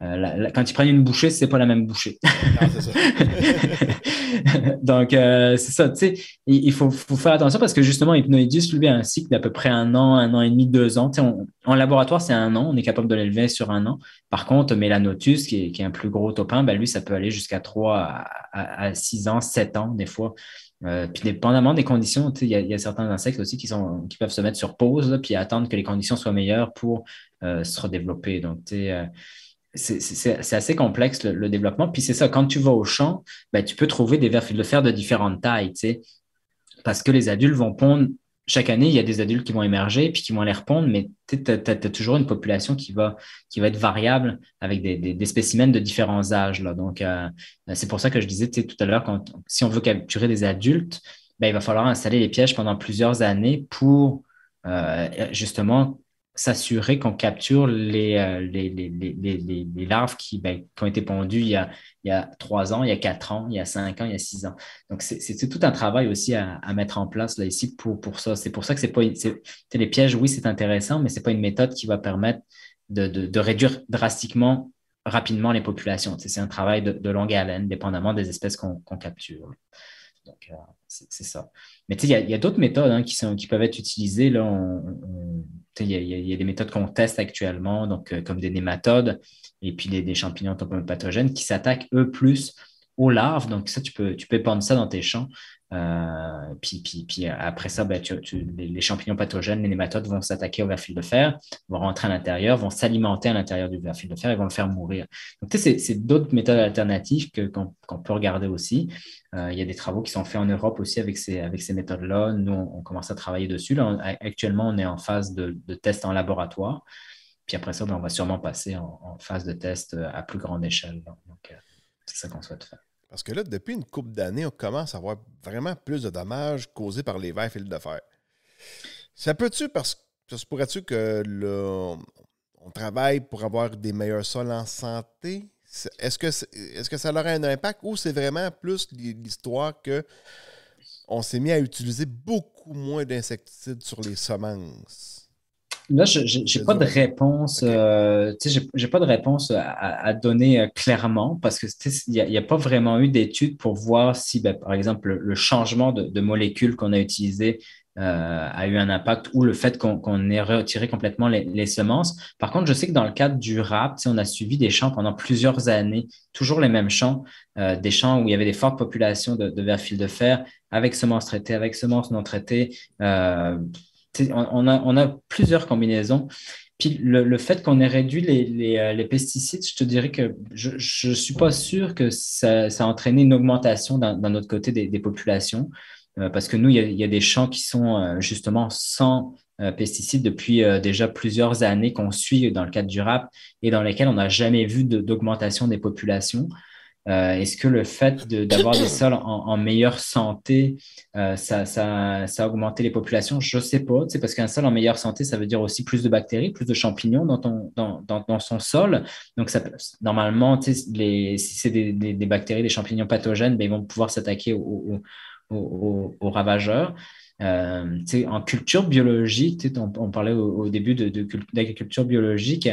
Euh, quand ils prennent une bouchée, c'est pas la même bouchée. Donc, ah, c'est ça. Euh, il, faut, faut, faire attention parce que justement, Hypnoidus, lui, a un cycle d'à peu près un an, un an et demi, deux ans. en laboratoire, c'est un an. On est capable de l'élever sur un an. Par contre, Mélanotus, qui est, qui est un plus gros topin, ben, lui, ça peut aller jusqu'à 3 à, à, 6 ans, sept ans, des fois. Euh, puis dépendamment des conditions, il y, a certains insectes aussi qui, sont, qui peuvent se mettre sur pause, puis attendre que les conditions soient meilleures pour euh, se redévelopper. Donc, euh, c'est assez complexe le, développement. Puis c'est ça, quand tu vas au champ, ben, tu peux trouver des vers de fer de différentes tailles, parce que les adultes vont pondre chaque année, il y a des adultes qui vont émerger puis qui vont aller répondre, mais tu as, toujours une population qui va, qui va être variable avec des, spécimens de différents âges. Là. Donc, euh, c'est pour ça que je disais tout à l'heure, si on veut capturer des adultes, ben, il va falloir installer les pièges pendant plusieurs années pour euh, justement s'assurer qu'on capture euh, les, les, les, les larves ben, qui, ont été pondues il y, a, il y a 3 ans, il y a 4 ans, il y a 5 ans, il y a 6 ans. Donc, c'est tout un travail aussi à, mettre en place là, ici pour, pour ça. C'est pour ça que c'est pas les pièges, oui, c'est intéressant, mais ce n'est pas une méthode qui va permettre de, de, réduire drastiquement, rapidement les populations. C'est un travail de, longue haleine, dépendamment des espèces qu'on capture. Donc, euh, c'est ça. Mais tu sais, il y a, d'autres méthodes hein, qui, sont, qui peuvent être utilisées. Là, il y, a des méthodes qu'on teste actuellement, donc euh, comme des nématodes et puis des, champignons champignons pathogènes qui s'attaquent eux plus aux larves. Donc ça, tu peux, tu peux ça dans tes champs euh, puis, puis, puis, euh, après ça, ben, les, champignons pathogènes, les nématodes vont s'attaquer au fil de fer, vont rentrer à l'intérieur, vont s'alimenter à l'intérieur du fil de fer et vont le faire mourir. Donc, c'est d'autres méthodes alternatives qu'on peut regarder aussi. Euh, il y a des travaux qui sont faits en Europe aussi avec ces, avec ces méthodes-là. Nous, on, commence à travailler dessus. Là, actuellement, on est en phase de, de tests en laboratoire. Puis après ça, ben, on va sûrement passer en, phase de test à plus grande échelle. c'est ça qu'on souhaite faire. Parce que là, depuis une couple d'années, on commence à avoir vraiment plus de dommages causés par les verres fils de fer. Ça peut-tu, parce que ça se pourrait-tu que le, on travaille pour avoir des meilleurs sols en santé? Est-ce que, est, ce que ça aurait un impact ou c'est vraiment plus l'histoire que on s'est mis à utiliser beaucoup moins d'insecticides sur les semences? Là, je n'ai pas de réponse. Euh, j'ai pas de réponse euh, à, donner euh, clairement parce que n'y a, pas vraiment eu d'études pour voir si, ben, par exemple, le, changement de, de molécules qu'on a utilisé a eu un impact ou le fait qu'on ait retiré complètement les, semences. Par contre, je sais que dans le cadre du rap, on a suivi des champs pendant plusieurs années, toujours les mêmes champs, des champs où il y avait des fortes populations de, de verre fil de fer avec semences traitées, avec semences non traitées. Euh, on a, plusieurs combinaisons. Puis le, fait qu'on ait réduit euh, les, pesticides, je te dirais que je ne suis pas sûr que ça, a entraîné une augmentation d'un autre côté des, populations, euh, parce que nous, il y, a, des champs qui sont euh, justement sans pesticides depuis déjà plusieurs années qu'on suit dans le cadre du RAP et dans lesquels on n'a jamais vu d'augmentation des populations. Euh, est-ce que le fait d'avoir des sols en, meilleure santé, euh, ça, ça, ça, a augmenté les populations Je ne sais pas, C'est parce qu'un sol en meilleure santé, ça veut dire aussi plus de bactéries, plus de champignons dans, dans, dans, dans son sol. Donc, ça, normalement, les, si c'est des, des, bactéries, des champignons pathogènes, ben, ils vont pouvoir s'attaquer aux ravageurs. Euh, en culture biologique, on, parlait au, début d'agriculture de, biologique,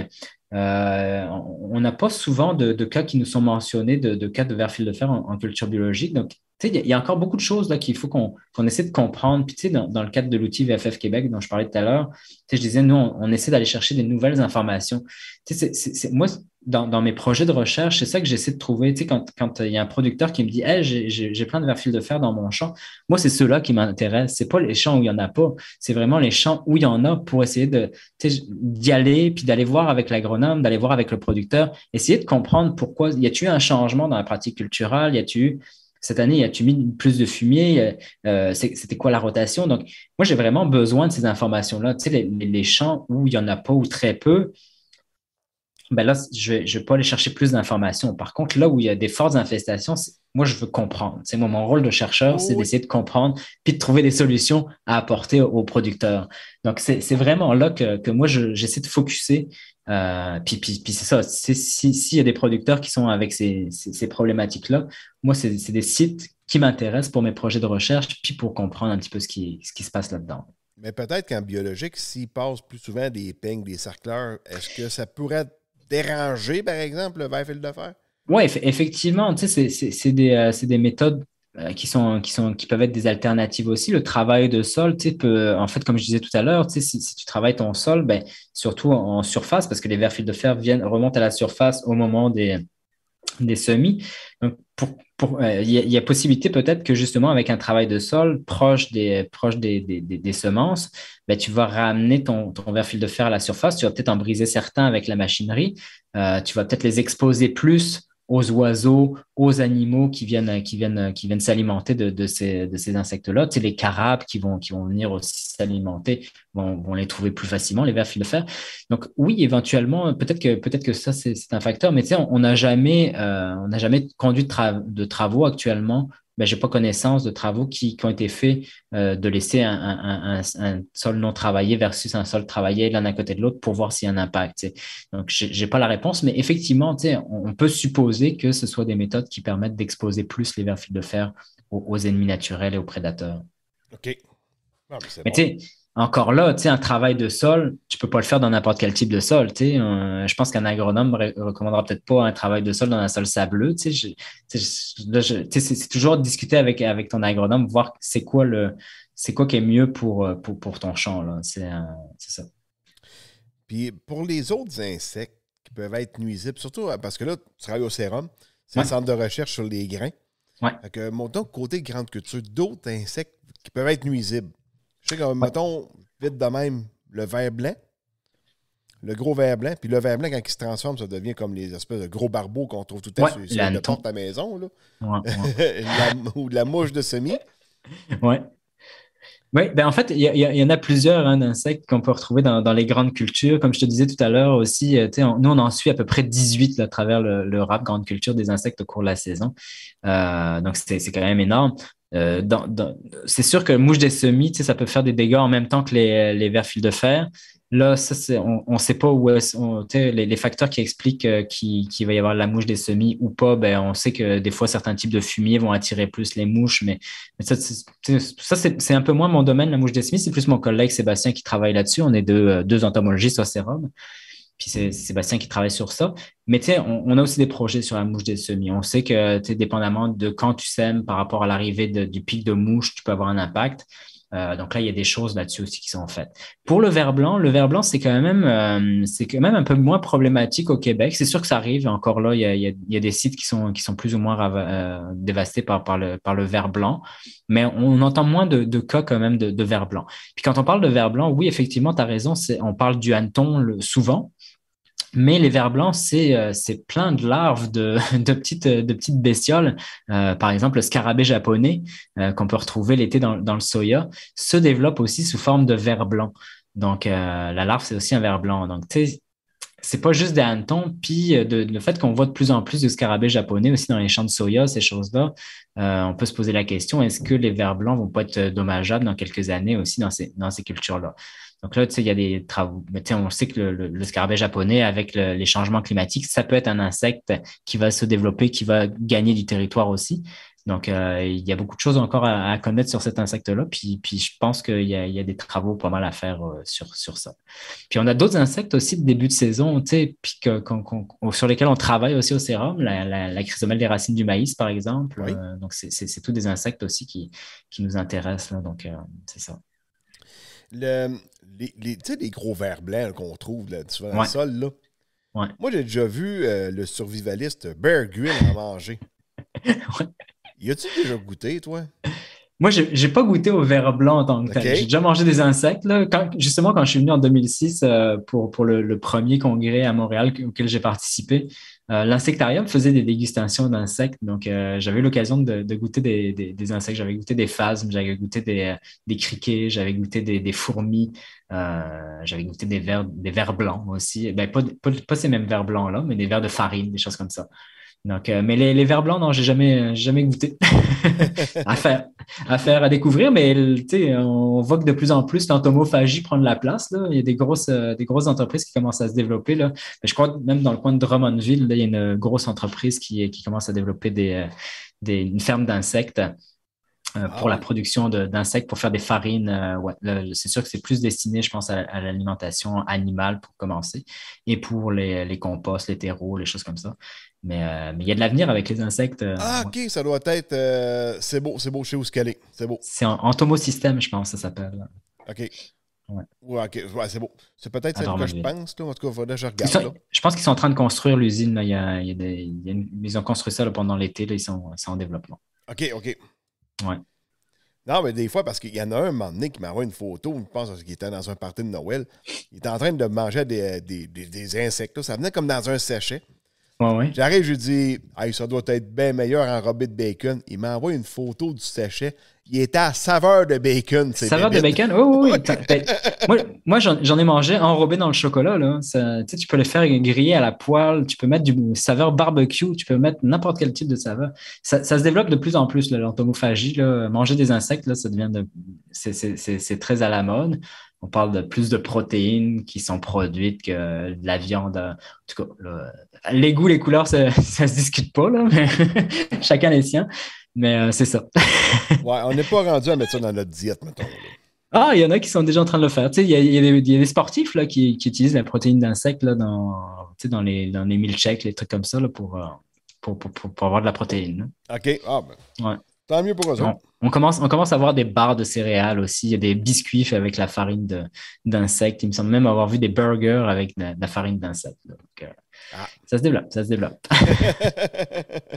euh, on n'a pas souvent de, cas qui nous sont mentionnés, de, cas de verre fil de fer en, culture biologique. Donc, il y, a encore beaucoup de choses là qu'il faut qu'on qu'on essaie de comprendre. Puis, dans, dans le cadre de l'outil VFF Québec dont je parlais tout à l'heure, je disais, nous, on, essaie d'aller chercher des nouvelles informations. tu sais moi, dans, mes projets de recherche, c'est ça que j'essaie de trouver. Tu sais, quand, quand euh, il y a un producteur qui me dit Hey, j'ai plein de fil de fer dans mon champ, moi, c'est ceux-là qui m'intéressent. C'est pas les champs où il n'y en a pas. C'est vraiment les champs où il y en a pour essayer d'y aller, puis d'aller voir avec l'agronome, d'aller voir avec le producteur, essayer de comprendre pourquoi. Y a-t-il eu un changement dans la pratique culturelle Y a-t-il eu cette année, a-t-il mis plus de fumier? Euh, euh, c'était quoi la rotation? Donc, moi, j'ai vraiment besoin de ces informations-là. Tu sais, les, les, champs où il n'y en a pas ou très peu, ben là, je ne vais, pas aller chercher plus d'informations. Par contre, là où il y a des fortes infestations, moi, je veux comprendre. C'est mon rôle de chercheur, c'est d'essayer de comprendre puis de trouver des solutions à apporter aux producteurs. Donc, c'est vraiment là que, que moi, j'essaie de focuser. Euh, puis, puis, c'est ça, s'il si, y a des producteurs qui sont avec ces, ces, problématiques-là, moi, c'est des sites qui m'intéressent pour mes projets de recherche, puis pour comprendre un petit peu ce qui, ce qui se passe là-dedans. Mais peut-être qu'en biologique, s'il passe plus souvent des peignes, des cercleurs, est-ce que ça pourrait être déranger, par exemple, le verre de fer? Oui, effectivement, c'est des, euh, des méthodes euh, qui sont, qui sont qui peuvent être des alternatives aussi le travail de sol tu sais, peut, en fait comme je disais tout à l'heure tu sais, si, tu travailles ton sol ben surtout en surface parce que les verres fil de fer viennent remontent à la surface au moment des des semis. Euh, il, y a, possibilité peut-être que justement avec un travail de sol proche des, des, semences, ben, tu vas ramener ton, ton verre fil de fer à la surface, tu vas peut-être en briser certains avec la machinerie, euh, tu vas peut-être les exposer plus aux oiseaux, aux animaux qui viennent, qui viennent, qui viennent s'alimenter de, de, ces, de ces insectes-là. C'est les carabes qui vont, qui vont venir aussi s'alimenter, vont, les trouver plus facilement, les vers fer. Donc oui, éventuellement, peut-être que, peut-être que ça, c'est, un facteur, mais tu sais, on n'a jamais, euh, on n'a jamais conduit de travaux actuellement mais ben, je n'ai pas connaissance de travaux qui, ont été faits euh, de laisser un, un, sol non travaillé versus un sol travaillé l'un à côté de l'autre pour voir s'il y a un impact. Donc, je n'ai pas la réponse, mais effectivement, on, on peut supposer que ce soit des méthodes qui permettent d'exposer plus les vers fils de fer aux, ennemis naturels et aux prédateurs. OK. mais, bon encore là, un travail de sol, tu peux pas le faire dans n'importe quel type de sol. Euh, je pense qu'un agronome ne recommandera peut-être pas un travail de sol dans un sol sableux. C'est toujours discuter avec, avec ton agronome, voir c'est quoi le c'est quoi qui est mieux pour, euh, pour, ton champ. Euh, c'est ça. Puis pour les autres insectes qui peuvent être nuisibles, surtout parce que là, tu travailles au sérum, c'est un centre de recherche sur les grains. Ouais. que, montons côté grande culture, d'autres insectes qui peuvent être nuisibles. Je sais mettons, vite de même, le vin blanc, le gros ver blanc, puis le vin blanc, quand il se transforme, ça devient comme les espèces de gros barbeaux qu'on trouve tout à l'heure sur, le porte ta maison, ou de la mouche de semis. Oui. Oui, ben en fait, il y, en a plusieurs hein, d'insectes qu'on peut retrouver dans, les grandes cultures. Comme je te disais tout à l'heure aussi, euh, nous, on en suit à peu près 18 à travers le, rap grande culture des insectes au cours de la saison. Euh, donc, c'est quand même énorme. Euh, c'est sûr que mouche des semis, ça peut faire des dégâts en même temps que les, les fil de fer. Là, on ne sait pas où est, les, facteurs qui expliquent euh, qu'il, va y avoir la mouche des semis ou pas. Ben, on sait que des fois, certains types de fumier vont attirer plus les mouches, mais, ça, c'est, un peu moins mon domaine, la mouche des semis. C'est plus mon collègue Sébastien qui travaille là-dessus. On est deux, euh, deux entomologistes au sérum. Puis c'est Sébastien qui travaille sur ça. Mais tu sais, on, a aussi des projets sur la mouche des semis. On sait que, tu sais, dépendamment de quand tu sèmes par rapport à l'arrivée du pic de mouche, tu peux avoir un impact. Euh, donc là, il y a des choses là-dessus aussi qui sont faites. Pour le verre blanc, le verre blanc, c'est quand même, euh, c'est quand même un peu moins problématique au Québec. C'est sûr que ça arrive. Encore là, il y a, des sites qui sont, qui sont plus ou moins euh, dévastés par, par, le, par verre blanc. Mais on entend moins de, de cas quand même de, de verre blanc. Puis quand on parle de verre blanc, oui, effectivement, tu as raison. On parle du hanneton le, souvent. Mais les vers blancs, euh, c'est, plein de larves de, de, petites, de petites bestioles. Euh, par exemple, le scarabée japonais euh, qu'on peut retrouver l'été dans, dans, le soya se développe aussi sous forme de vers blanc. Donc, la larve, c'est aussi un vers blanc. Donc, tu c'est pas juste des hannetons, puis le fait qu'on voit de plus en plus de scarabées japonais aussi dans les champs de soya, ces choses-là, on peut se poser la question est-ce que les vers blancs vont pas être dommageables dans quelques années aussi dans ces, dans ces cultures-là donc là, tu sais, il y a des travaux. Mais tu sais, on sait que le, le, scarabée japonais, avec les changements climatiques, ça peut être un insecte qui va se développer, qui va gagner du territoire aussi. Donc, euh, il y a beaucoup de choses encore à, connaître sur cet insecte-là. Puis, je pense qu'il y, a des travaux pas mal à faire euh, sur, sur ça. Puis, on a d'autres insectes aussi de début de saison, tu sais, puis que, sur lesquels on travaille aussi au sérum, la, la, chrysomèle des racines du maïs, par exemple. Euh, donc, c'est tous des insectes aussi qui, qui nous intéressent. donc, c'est ça. Le, les, tu sais, les gros verres blancs qu'on trouve là, dans le sol, là. Moi, j'ai déjà vu euh, le survivaliste Bear Grylls en manger. Y t tu déjà goûté, toi? Moi, j'ai, n'ai pas goûté au verre blanc en tant que tel. J'ai déjà mangé des insectes. Là. justement, quand je suis venu en 2006 euh, pour, le, premier congrès à Montréal auquel j'ai participé, euh, l'insectarium faisait des dégustations d'insectes. Donc, euh, j'avais eu l'occasion de, goûter des, insectes. J'avais goûté des phasmes, j'avais goûté des, criquets, j'avais goûté des, fourmis, j'avais goûté des verres des vers blancs aussi. Ben, pas, ces mêmes verres blancs-là, mais des verres de farine, des choses comme ça. Euh, mais les, les verres blancs, non, j'ai jamais, jamais goûté. à, faire, à à découvrir, mais on voit que de plus en plus l'entomophagie prend la place. Il y a euh, des grosses, entreprises qui commencent à se développer. je crois que même dans le coin de Drummondville, il y a une grosse entreprise qui, commence à développer des, euh, une ferme d'insectes. Euh, ah pour la production d'insectes, pour faire des farines. Euh, c'est sûr que c'est plus destiné, je pense, à, l'alimentation animale pour commencer, et pour les, les composts, les terreaux, les choses comme ça. Mais euh, il y a de l'avenir avec les insectes. ah, ok, ça doit être. c'est beau, c'est beau chez est C'est beau. C'est en, entomosystème, je pense, ça s'appelle. Ok. Ouais. ok, ouais, c'est beau. C'est peut-être ce que je pense. En tout cas, je regarde. Je pense qu'ils sont en train de construire l'usine. Il y a, il y a des, ils ont construit ça pendant l'été. Ils sont, sont en développement. Ok, ok. Ouais. Non, mais des fois, parce qu'il y en a un, moment donné qui m'a envoyé une photo, je pense qu'il était dans un party de Noël. Il était en train de manger des, insectes. Ça venait comme dans un sachet. J'arrive, je lui dis ça doit être bien meilleur enrobé de bacon. Il m'envoie une photo du sachet. Il était à saveur de bacon. Saveur de bacon, oh, oui, oui. moi, j'en ai mangé enrobé dans le chocolat. tu peux le faire griller à la poêle, tu peux mettre du saveur barbecue, tu peux mettre n'importe quel type de saveur. Ça, se développe de plus en plus, l'entomophagie. Manger des insectes, ça devient c'est très à la mode on parle de plus de protéines qui sont produites que de la viande. En tout cas, les goûts, les couleurs, ça, ne se discute pas, là, mais chacun les siens. Mais euh, c'est ça. ouais, on n'est pas rendu à mettre ça dans notre diète, mettons. Ah, il y en a qui sont déjà en train de le faire. Il y, a, il, y des, sportifs là, qui, utilisent la protéine d'insectes dans, dans, les, dans les milkshakes, les trucs comme ça euh, pour, pour, pour, pour, avoir de la protéine. Hein. OK. Ah, ben, ouais. Tant mieux pour eux. On, commence, on commence à voir des barres de céréales aussi. Il y a des biscuits faits avec la farine d'insectes. Il me semble même avoir vu des burgers avec de, la farine d'insectes. Ah. Ça se développe, ça se développe.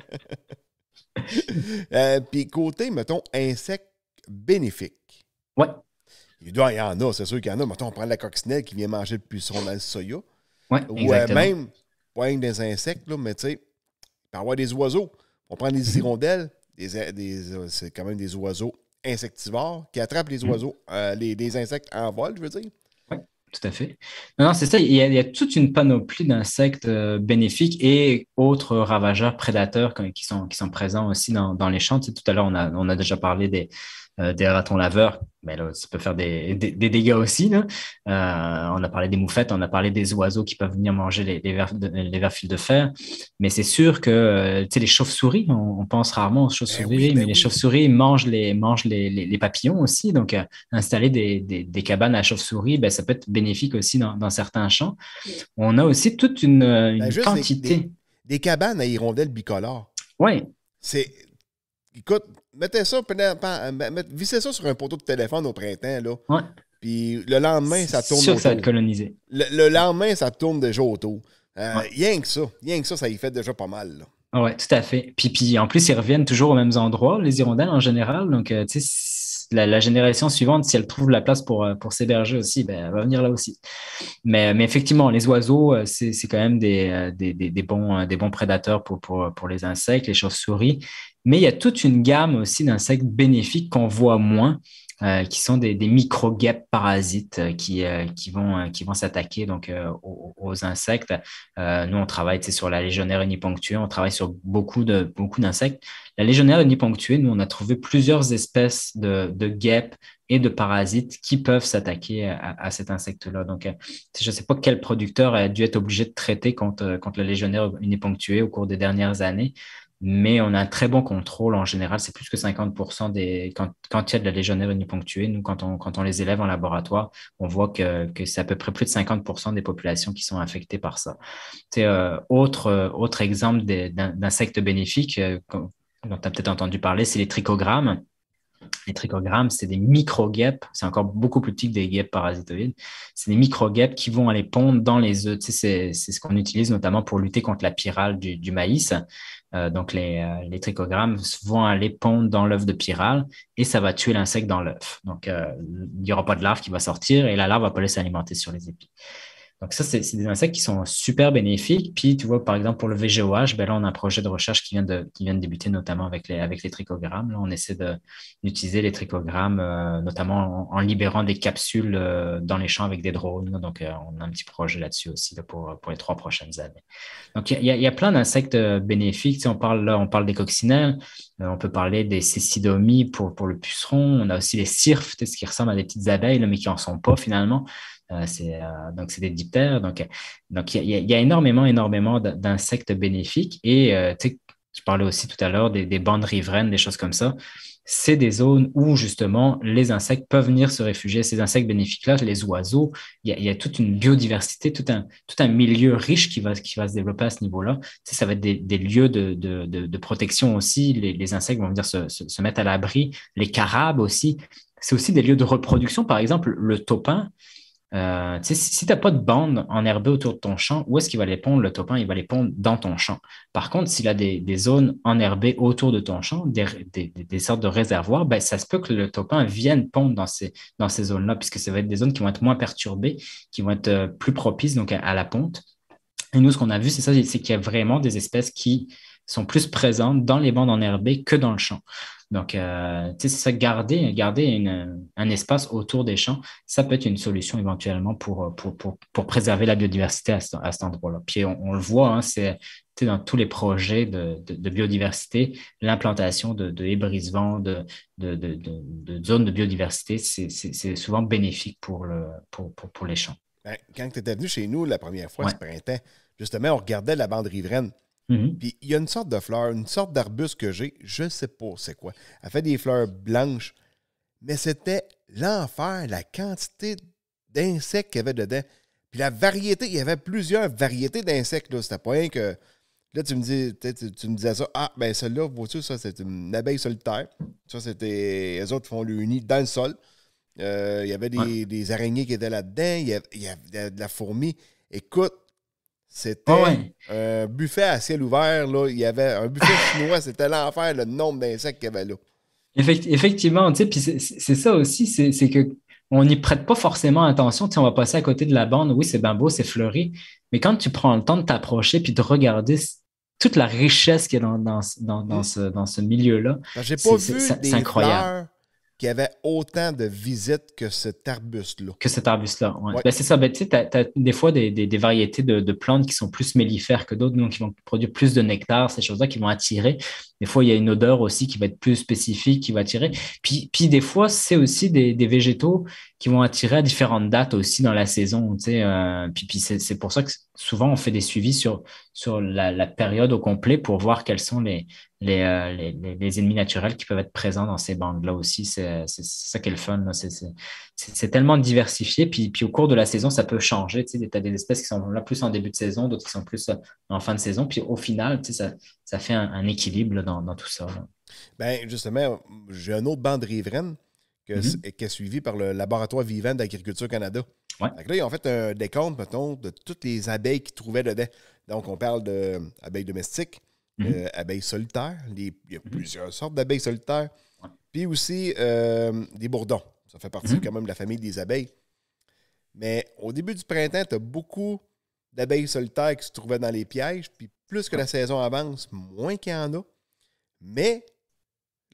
Euh, puis côté, mettons, insectes bénéfiques. Oui. Il doit y en a, c'est sûr qu'il y en a. Mettons, on prend la coccinelle qui vient manger le puceron dans le soya. Ouais. Ou euh, même, pas des insectes, là, mais tu sais, parfois des oiseaux. On prend des hirondelles, des, des, euh, c'est quand même des oiseaux insectivores qui attrapent les mm. oiseaux, les, insectes en vol, je veux dire tout à fait. Non, non c'est ça. Il y, a, toute une panoplie d'insectes euh, bénéfiques et autres ravageurs prédateurs qui sont, qui sont présents aussi dans, les champs. tout à l'heure, on a déjà parlé des, euh, des ratons laveur, mais ben ça peut faire des, dégâts aussi. Euh, on a parlé des moufettes, on a parlé des oiseaux qui peuvent venir manger les, les, ver, de fer. Mais c'est sûr que euh, les chauves-souris, on, pense rarement aux eh chauves-souris, mais ben les chauves-souris mangent, les, mangent les, papillons aussi. Donc, installer des, cabanes à chauves-souris, ben ça peut être bénéfique aussi dans, certains champs. On a aussi toute une, quantité. Des, cabanes à hirondelles bicolores. Oui. C'est. Écoute, mettez ça, euh, vissez ça sur un poteau de téléphone au printemps, là. Ouais. Puis le lendemain, ça tourne. Sûr ça va être colonisé. Le, lendemain, ça tourne déjà autour. Euh, Rien que ça. Rien que ça, ça y fait déjà pas mal, Oui, tout à fait. Puis, puis en plus, ils reviennent toujours aux mêmes endroits, les hirondelles en général. Donc, euh, tu sais, la, génération suivante, si elle trouve la place pour, euh, pour s'héberger aussi, ben, elle va venir là aussi. Mais, effectivement, les oiseaux, c'est quand même des, bons, des bons prédateurs pour, pour, pour les insectes, les chauves-souris. Mais il y a toute une gamme aussi d'insectes bénéfiques qu'on voit moins, euh, qui sont des, micro-guêpes parasites euh, euh, qui, vont, s'attaquer donc aux, insectes. nous, on travaille sur la légionnaire uniponctuée, on travaille sur beaucoup de beaucoup d'insectes. La légionnaire uniponctuée, nous, on a trouvé plusieurs espèces de, de guêpes et de parasites qui peuvent s'attaquer à, cet insecte-là. Donc, je ne sais pas quel producteur a dû être obligé de traiter contre, contre la légionnaire uniponctuée au cours des dernières années, mais on a un très bon contrôle en général. C'est plus que 50% des. Quand, il y a de la légionnaire ponctuée. nous, quand on, quand on les élève en laboratoire, on voit que, que c'est à peu près plus de 50% des populations qui sont affectées par ça. c'est euh, autre, euh, autre exemple d'insectes bénéfiques euh, dont tu as peut-être entendu parler, c'est les trichogrammes. Les trichogrammes, c'est des micro-guêpes, c'est encore beaucoup plus petit que des guêpes parasitoïdes. C'est des micro-guêpes qui vont aller pondre dans les œufs. Tu sais, c'est ce qu'on utilise notamment pour lutter contre la pyrale du, du maïs. Euh, donc les, euh, les, trichogrammes, vont aller pondre dans l'œuf de pyrale et ça va tuer l'insecte dans l'œuf. Donc, euh, il n'y aura pas de larve qui va sortir et la larve va pas laisser s'alimenter sur les épis. Donc ça, c'est des insectes qui sont super bénéfiques. Puis, tu vois, par exemple, pour le VGOH, ben là, on a un projet de recherche qui vient de, qui vient de débuter notamment avec les, avec les trichogrammes. Là, on essaie d'utiliser les trichogrammes, euh, notamment en, libérant des capsules euh, dans les champs avec des drones. Donc, euh, on a un petit projet là-dessus aussi pour, pour les trois prochaines années. Donc, il y a, y a, plein d'insectes bénéfiques. Si on parle là, on parle des coccinelles, on peut parler des cécidomies pour, pour le puceron. On a aussi les cirfes, ce qui ressemble à des petites abeilles, mais qui en sont pas finalement. Euh, c'est euh, donc c'est des diptères. Donc euh, donc il y, a énormément énormément d'insectes bénéfiques et je parlais aussi tout à l'heure des, bandes riveraines, des choses comme ça. C'est des zones où justement les insectes peuvent venir se réfugier. Ces insectes bénéfiques-là, les oiseaux, il y, a, toute une biodiversité, tout un, tout un milieu riche qui va, qui va se développer à ce niveau-là. ça va être des, lieux de, de, de, protection aussi. Les, les, insectes vont venir se, se mettre à l'abri. Les carabes aussi. C'est aussi des lieux de reproduction. Par exemple, le topin, euh, si tu n'as pas de bande enherbée autour de ton champ, où est-ce qu'il va les pondre, le topin? Il va les pondre dans ton champ. Par contre, s'il a des, zones enherbées autour de ton champ, des, sortes de réservoirs, ben, ça se peut que le topin vienne pondre dans ces, dans ces zones-là, puisque ça va être des zones qui vont être moins perturbées, qui vont être euh, plus propices donc, à, la ponte. Et nous, ce qu'on a vu, c'est ça, c'est qu'il y a vraiment des espèces qui sont plus présentes dans les bandes enherbées que dans le champ. Donc, euh, garder, garder un espace autour des champs, ça peut être une solution éventuellement pour, pour, préserver la biodiversité à, cet endroit-là. Puis on, le voit, hein, c'est dans tous les projets de, biodiversité, l'implantation de, de vents, de, de, zones de biodiversité, c'est souvent bénéfique pour, les champs. Ben, quand tu étais venu chez nous la première fois ce printemps, justement, on regardait la bande riveraine. Mhm. Puis il y a une sorte de fleur, une sorte d'arbuste que j'ai, je ne sais pas c'est quoi. Elle fait des fleurs blanches, mais c'était l'enfer, la quantité d'insectes qu'il y avait dedans. Puis la variété, il y avait plusieurs variétés d'insectes. C'était pas rien que. Là, tu me dis, tu, me disais ça, ah, ben celle-là, vois-tu, ça, c'est une abeille solitaire. Ça, c'était. Les autres font le nid dans le sol. Euh, il y avait des, araignées qui étaient là-dedans. Il, il y avait, de la fourmi. Écoute, c'était un euh, buffet à ciel ouvert. Là. Il y avait un buffet chinois. C'était l'enfer, le nombre d'insectes qu'il y avait là. Effectivement, tu sais, c'est ça aussi, c'est que on n'y prête pas forcément attention. Tu sais, on va passer à côté de la bande. Oui, c'est bien c'est fleuri. Mais quand tu prends le temps de t'approcher puis de regarder toute la richesse qu'il y a dans, mmh. ce, milieu-là, ben, c'est incroyable qu'il y avait autant de visites que cet arbuste-là. Que cet arbuste-là, Ouais. Ben, c'est ça. Ben, tu sais, des fois des, variétés de, de, plantes qui sont plus mellifères que d'autres, donc qui vont produire plus de nectar, ces choses-là qui vont attirer. Des fois, il y a une odeur aussi qui va être plus spécifique, qui va attirer. Puis, puis des fois, c'est aussi des, végétaux qui vont attirer à différentes dates aussi dans la saison. Tu sais, euh, puis puis c'est pour ça que souvent, on fait des suivis sur, sur la, période au complet pour voir quels sont les, euh, les, les, les, ennemis naturels qui peuvent être présents dans ces bandes-là aussi. C'est ça qui est le fun. C'est tellement diversifié. Puis, puis au cours de la saison, ça peut changer. Tu sais, as des espèces qui sont là plus en début de saison, d'autres qui sont plus en fin de saison. Puis au final, tu sais, ça, ça fait un, équilibre. Là, dans, tout ça. Ben, justement, j'ai un autre bande riveraine que, mhm. qui est suivi par le Laboratoire vivant d'Agriculture Canada. là, ils ont fait un décompte, mettons, de toutes les abeilles qu'ils trouvaient dedans. Donc, on parle d'abeilles euh, domestiques, mhm. euh, abeilles solitaires. il y a mhm. plusieurs sortes d'abeilles solitaires. Puis aussi euh, des bourdons. Ça fait partie quand même de la famille des abeilles. Mais au début du printemps, tu as beaucoup d'abeilles solitaires qui se trouvaient dans les pièges. Puis plus que la saison avance, moins qu'il y en a. Mais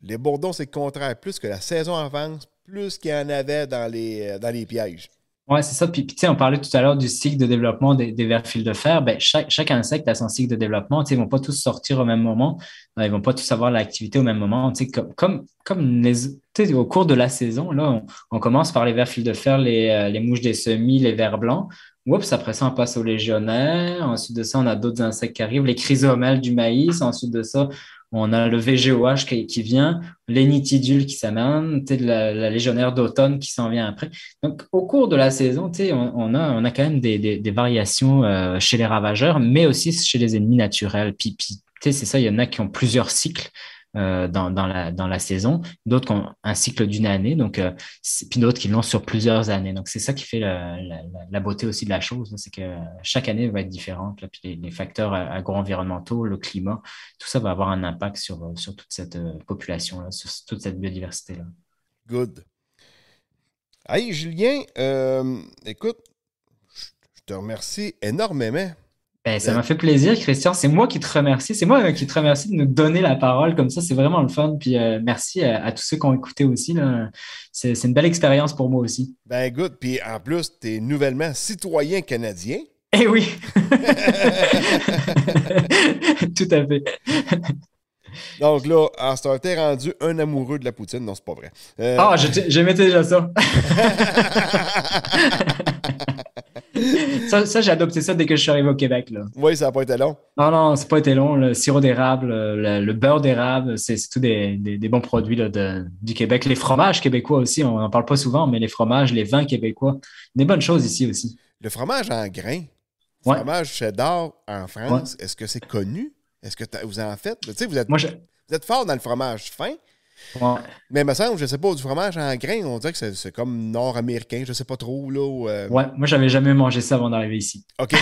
les bourdons, c'est le contraire. Plus que la saison avance, plus qu'il y en avait dans les, euh, dans les pièges. Oui, c'est ça. Puis, tu sais, on parlait tout à l'heure du cycle de développement des, des vers fils de fer. Ben, chaque, insecte a son cycle de développement. Tu sais, ils ne vont pas tous sortir au même moment. Ben, ils ne vont pas tous avoir l'activité au même moment. Tu sais, comme, comme, au cours de la saison, on, commence par les vers fils de fer, les, euh, les mouches des semis, les vers blancs. Oups, après ça, on passe aux légionnaires. Ensuite de ça, on a d'autres insectes qui arrivent, les chrysomèles du maïs. Ensuite de ça, on a le VGOH qui, vient, l'énitidule qui s'amène, la, la légionnaire d'automne qui s'en vient après. Donc, au cours de la saison, on, on, a, on a quand même des, des, variations euh, chez les ravageurs, mais aussi chez les ennemis naturels. Puis, c'est ça, il y en a qui ont plusieurs cycles. Euh, dans, la, dans la saison, d'autres qui ont un cycle d'une année, donc, euh, puis d'autres qui l'ont sur plusieurs années. Donc, c'est ça qui fait la, la, beauté aussi de la chose, hein, c'est que chaque année va être différente. puis les, facteurs euh, agro-environnementaux, le climat, tout ça va avoir un impact sur, sur toute cette population sur toute cette biodiversité-là. Good. Hey, Julien, écoute, je te remercie énormément ben, ça ben, m'a fait plaisir, Christian. C'est moi qui te remercie. C'est moi euh, qui te remercie de nous donner la parole comme ça. C'est vraiment le fun. Puis euh, merci à, tous ceux qui ont écouté aussi. C'est une belle expérience pour moi aussi. Ben, good. Puis en plus, tu es nouvellement citoyen canadien. Eh oui! Tout à fait. Donc là, ça ce t'es rendu un amoureux de la poutine. Non, c'est pas vrai. Euh, ah, j'aimais déjà ça. Ça, j'ai adopté ça dès que je suis arrivé au Québec. Oui, ça n'a pas été long. Non, non, ça n'a pas été long. Le sirop d'érable, euh, le, beurre d'érable, c'est tout des, bons produits du Québec. Les fromages québécois aussi, on n'en parle pas souvent, mais les fromages, les vins québécois, des bonnes choses ici aussi. Le fromage en grains, le ouais. fromage cheddar en France, est-ce que c'est connu? Est-ce que vous en faites? Vous vous êtes fort dans le fromage fin. Mais me semble, je sais pas, du fromage en grain, on dirait que c'est comme nord-américain, je sais pas trop. Là, euh. Ouais, moi j'avais jamais mangé ça avant d'arriver ici. OK.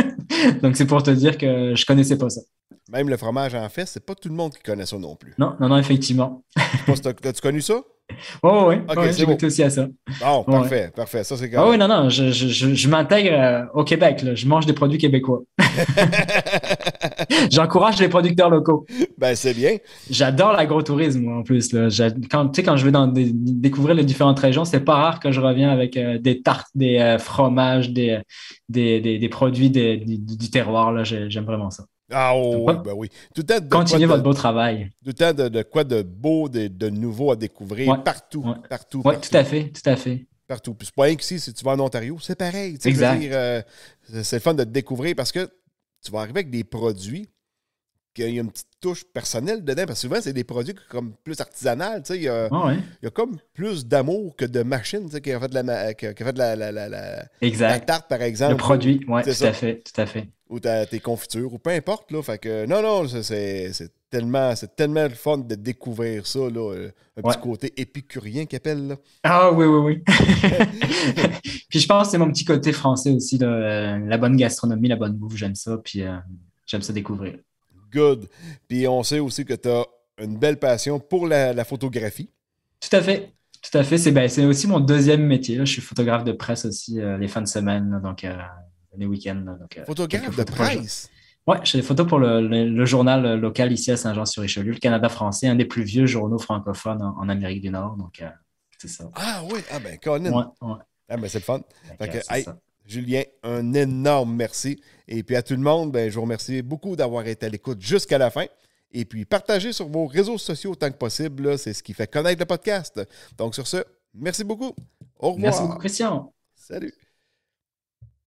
Donc c'est pour te dire que je connaissais pas ça. Même le fromage en fait c'est pas tout le monde qui connaît ça non plus. Non, non, non, effectivement. As-tu connu ça? Ouais, oui, okay, j'ai goûté aussi à ça. Bon, oh, parfait, parfait. Ça, c'est ah oui, non, non, je, m'intègre euh, au Québec. Là. Je mange des produits québécois. J'encourage les producteurs locaux. Ben, c'est bien. J'adore l'agrotourisme, en plus. Là. Quand, quand je vais découvrir les différentes régions, c'est pas rare que je reviens avec euh, des tartes, des euh, fromages, euh, des, des, produits du, terroir. J'aime vraiment ça. Ah oh, ben oui. Continuez votre beau travail. Tout le de, de quoi de beau, de, nouveau à découvrir partout, partout. tout à fait, tout à fait partout. Puis c'est pas rien si tu vas en Ontario, c'est pareil. Exact. c'est fun de te découvrir parce que tu vas arriver avec des produits qui ont une petite touche personnelle dedans. Parce que souvent, c'est des produits comme plus artisanales. Il y, a, ah y a comme plus d'amour que de machine qui a fait de la, qui a fait de la, tarte, par exemple. Le produit, oui, tout à fait. Tout à fait. Ou tes confitures, ou peu importe. Là, fait que, non, non, c'est c'est tellement le fun de découvrir ça, là, euh, un petit côté épicurien qu'appelle. Ah oui, oui, oui. puis je pense que c'est mon petit côté français aussi, euh, la bonne gastronomie, la bonne bouffe, j'aime ça, puis euh, j'aime ça découvrir. Good. Puis on sait aussi que tu as une belle passion pour la, photographie. Tout à fait. Tout à fait. C'est ben, aussi mon deuxième métier. Je suis photographe de presse aussi les fins de semaine, donc les week-ends. photographe de presse? Oui, j'ai des photos pour le, journal local ici à Saint-Jean-sur-Richelieu, le Canada français, un des plus vieux journaux francophones en, Amérique du Nord. Donc, euh, c'est ça. Ah oui, ah ben, Ah ben, c'est le fun. Ben, Julien, un énorme merci. Et puis à tout le monde, ben, je vous remercie beaucoup d'avoir été à l'écoute jusqu'à la fin. Et puis partagez sur vos réseaux sociaux autant que possible. C'est ce qui fait connaître le podcast. Donc sur ce, merci beaucoup. Au revoir. Merci beaucoup, Christian. Salut.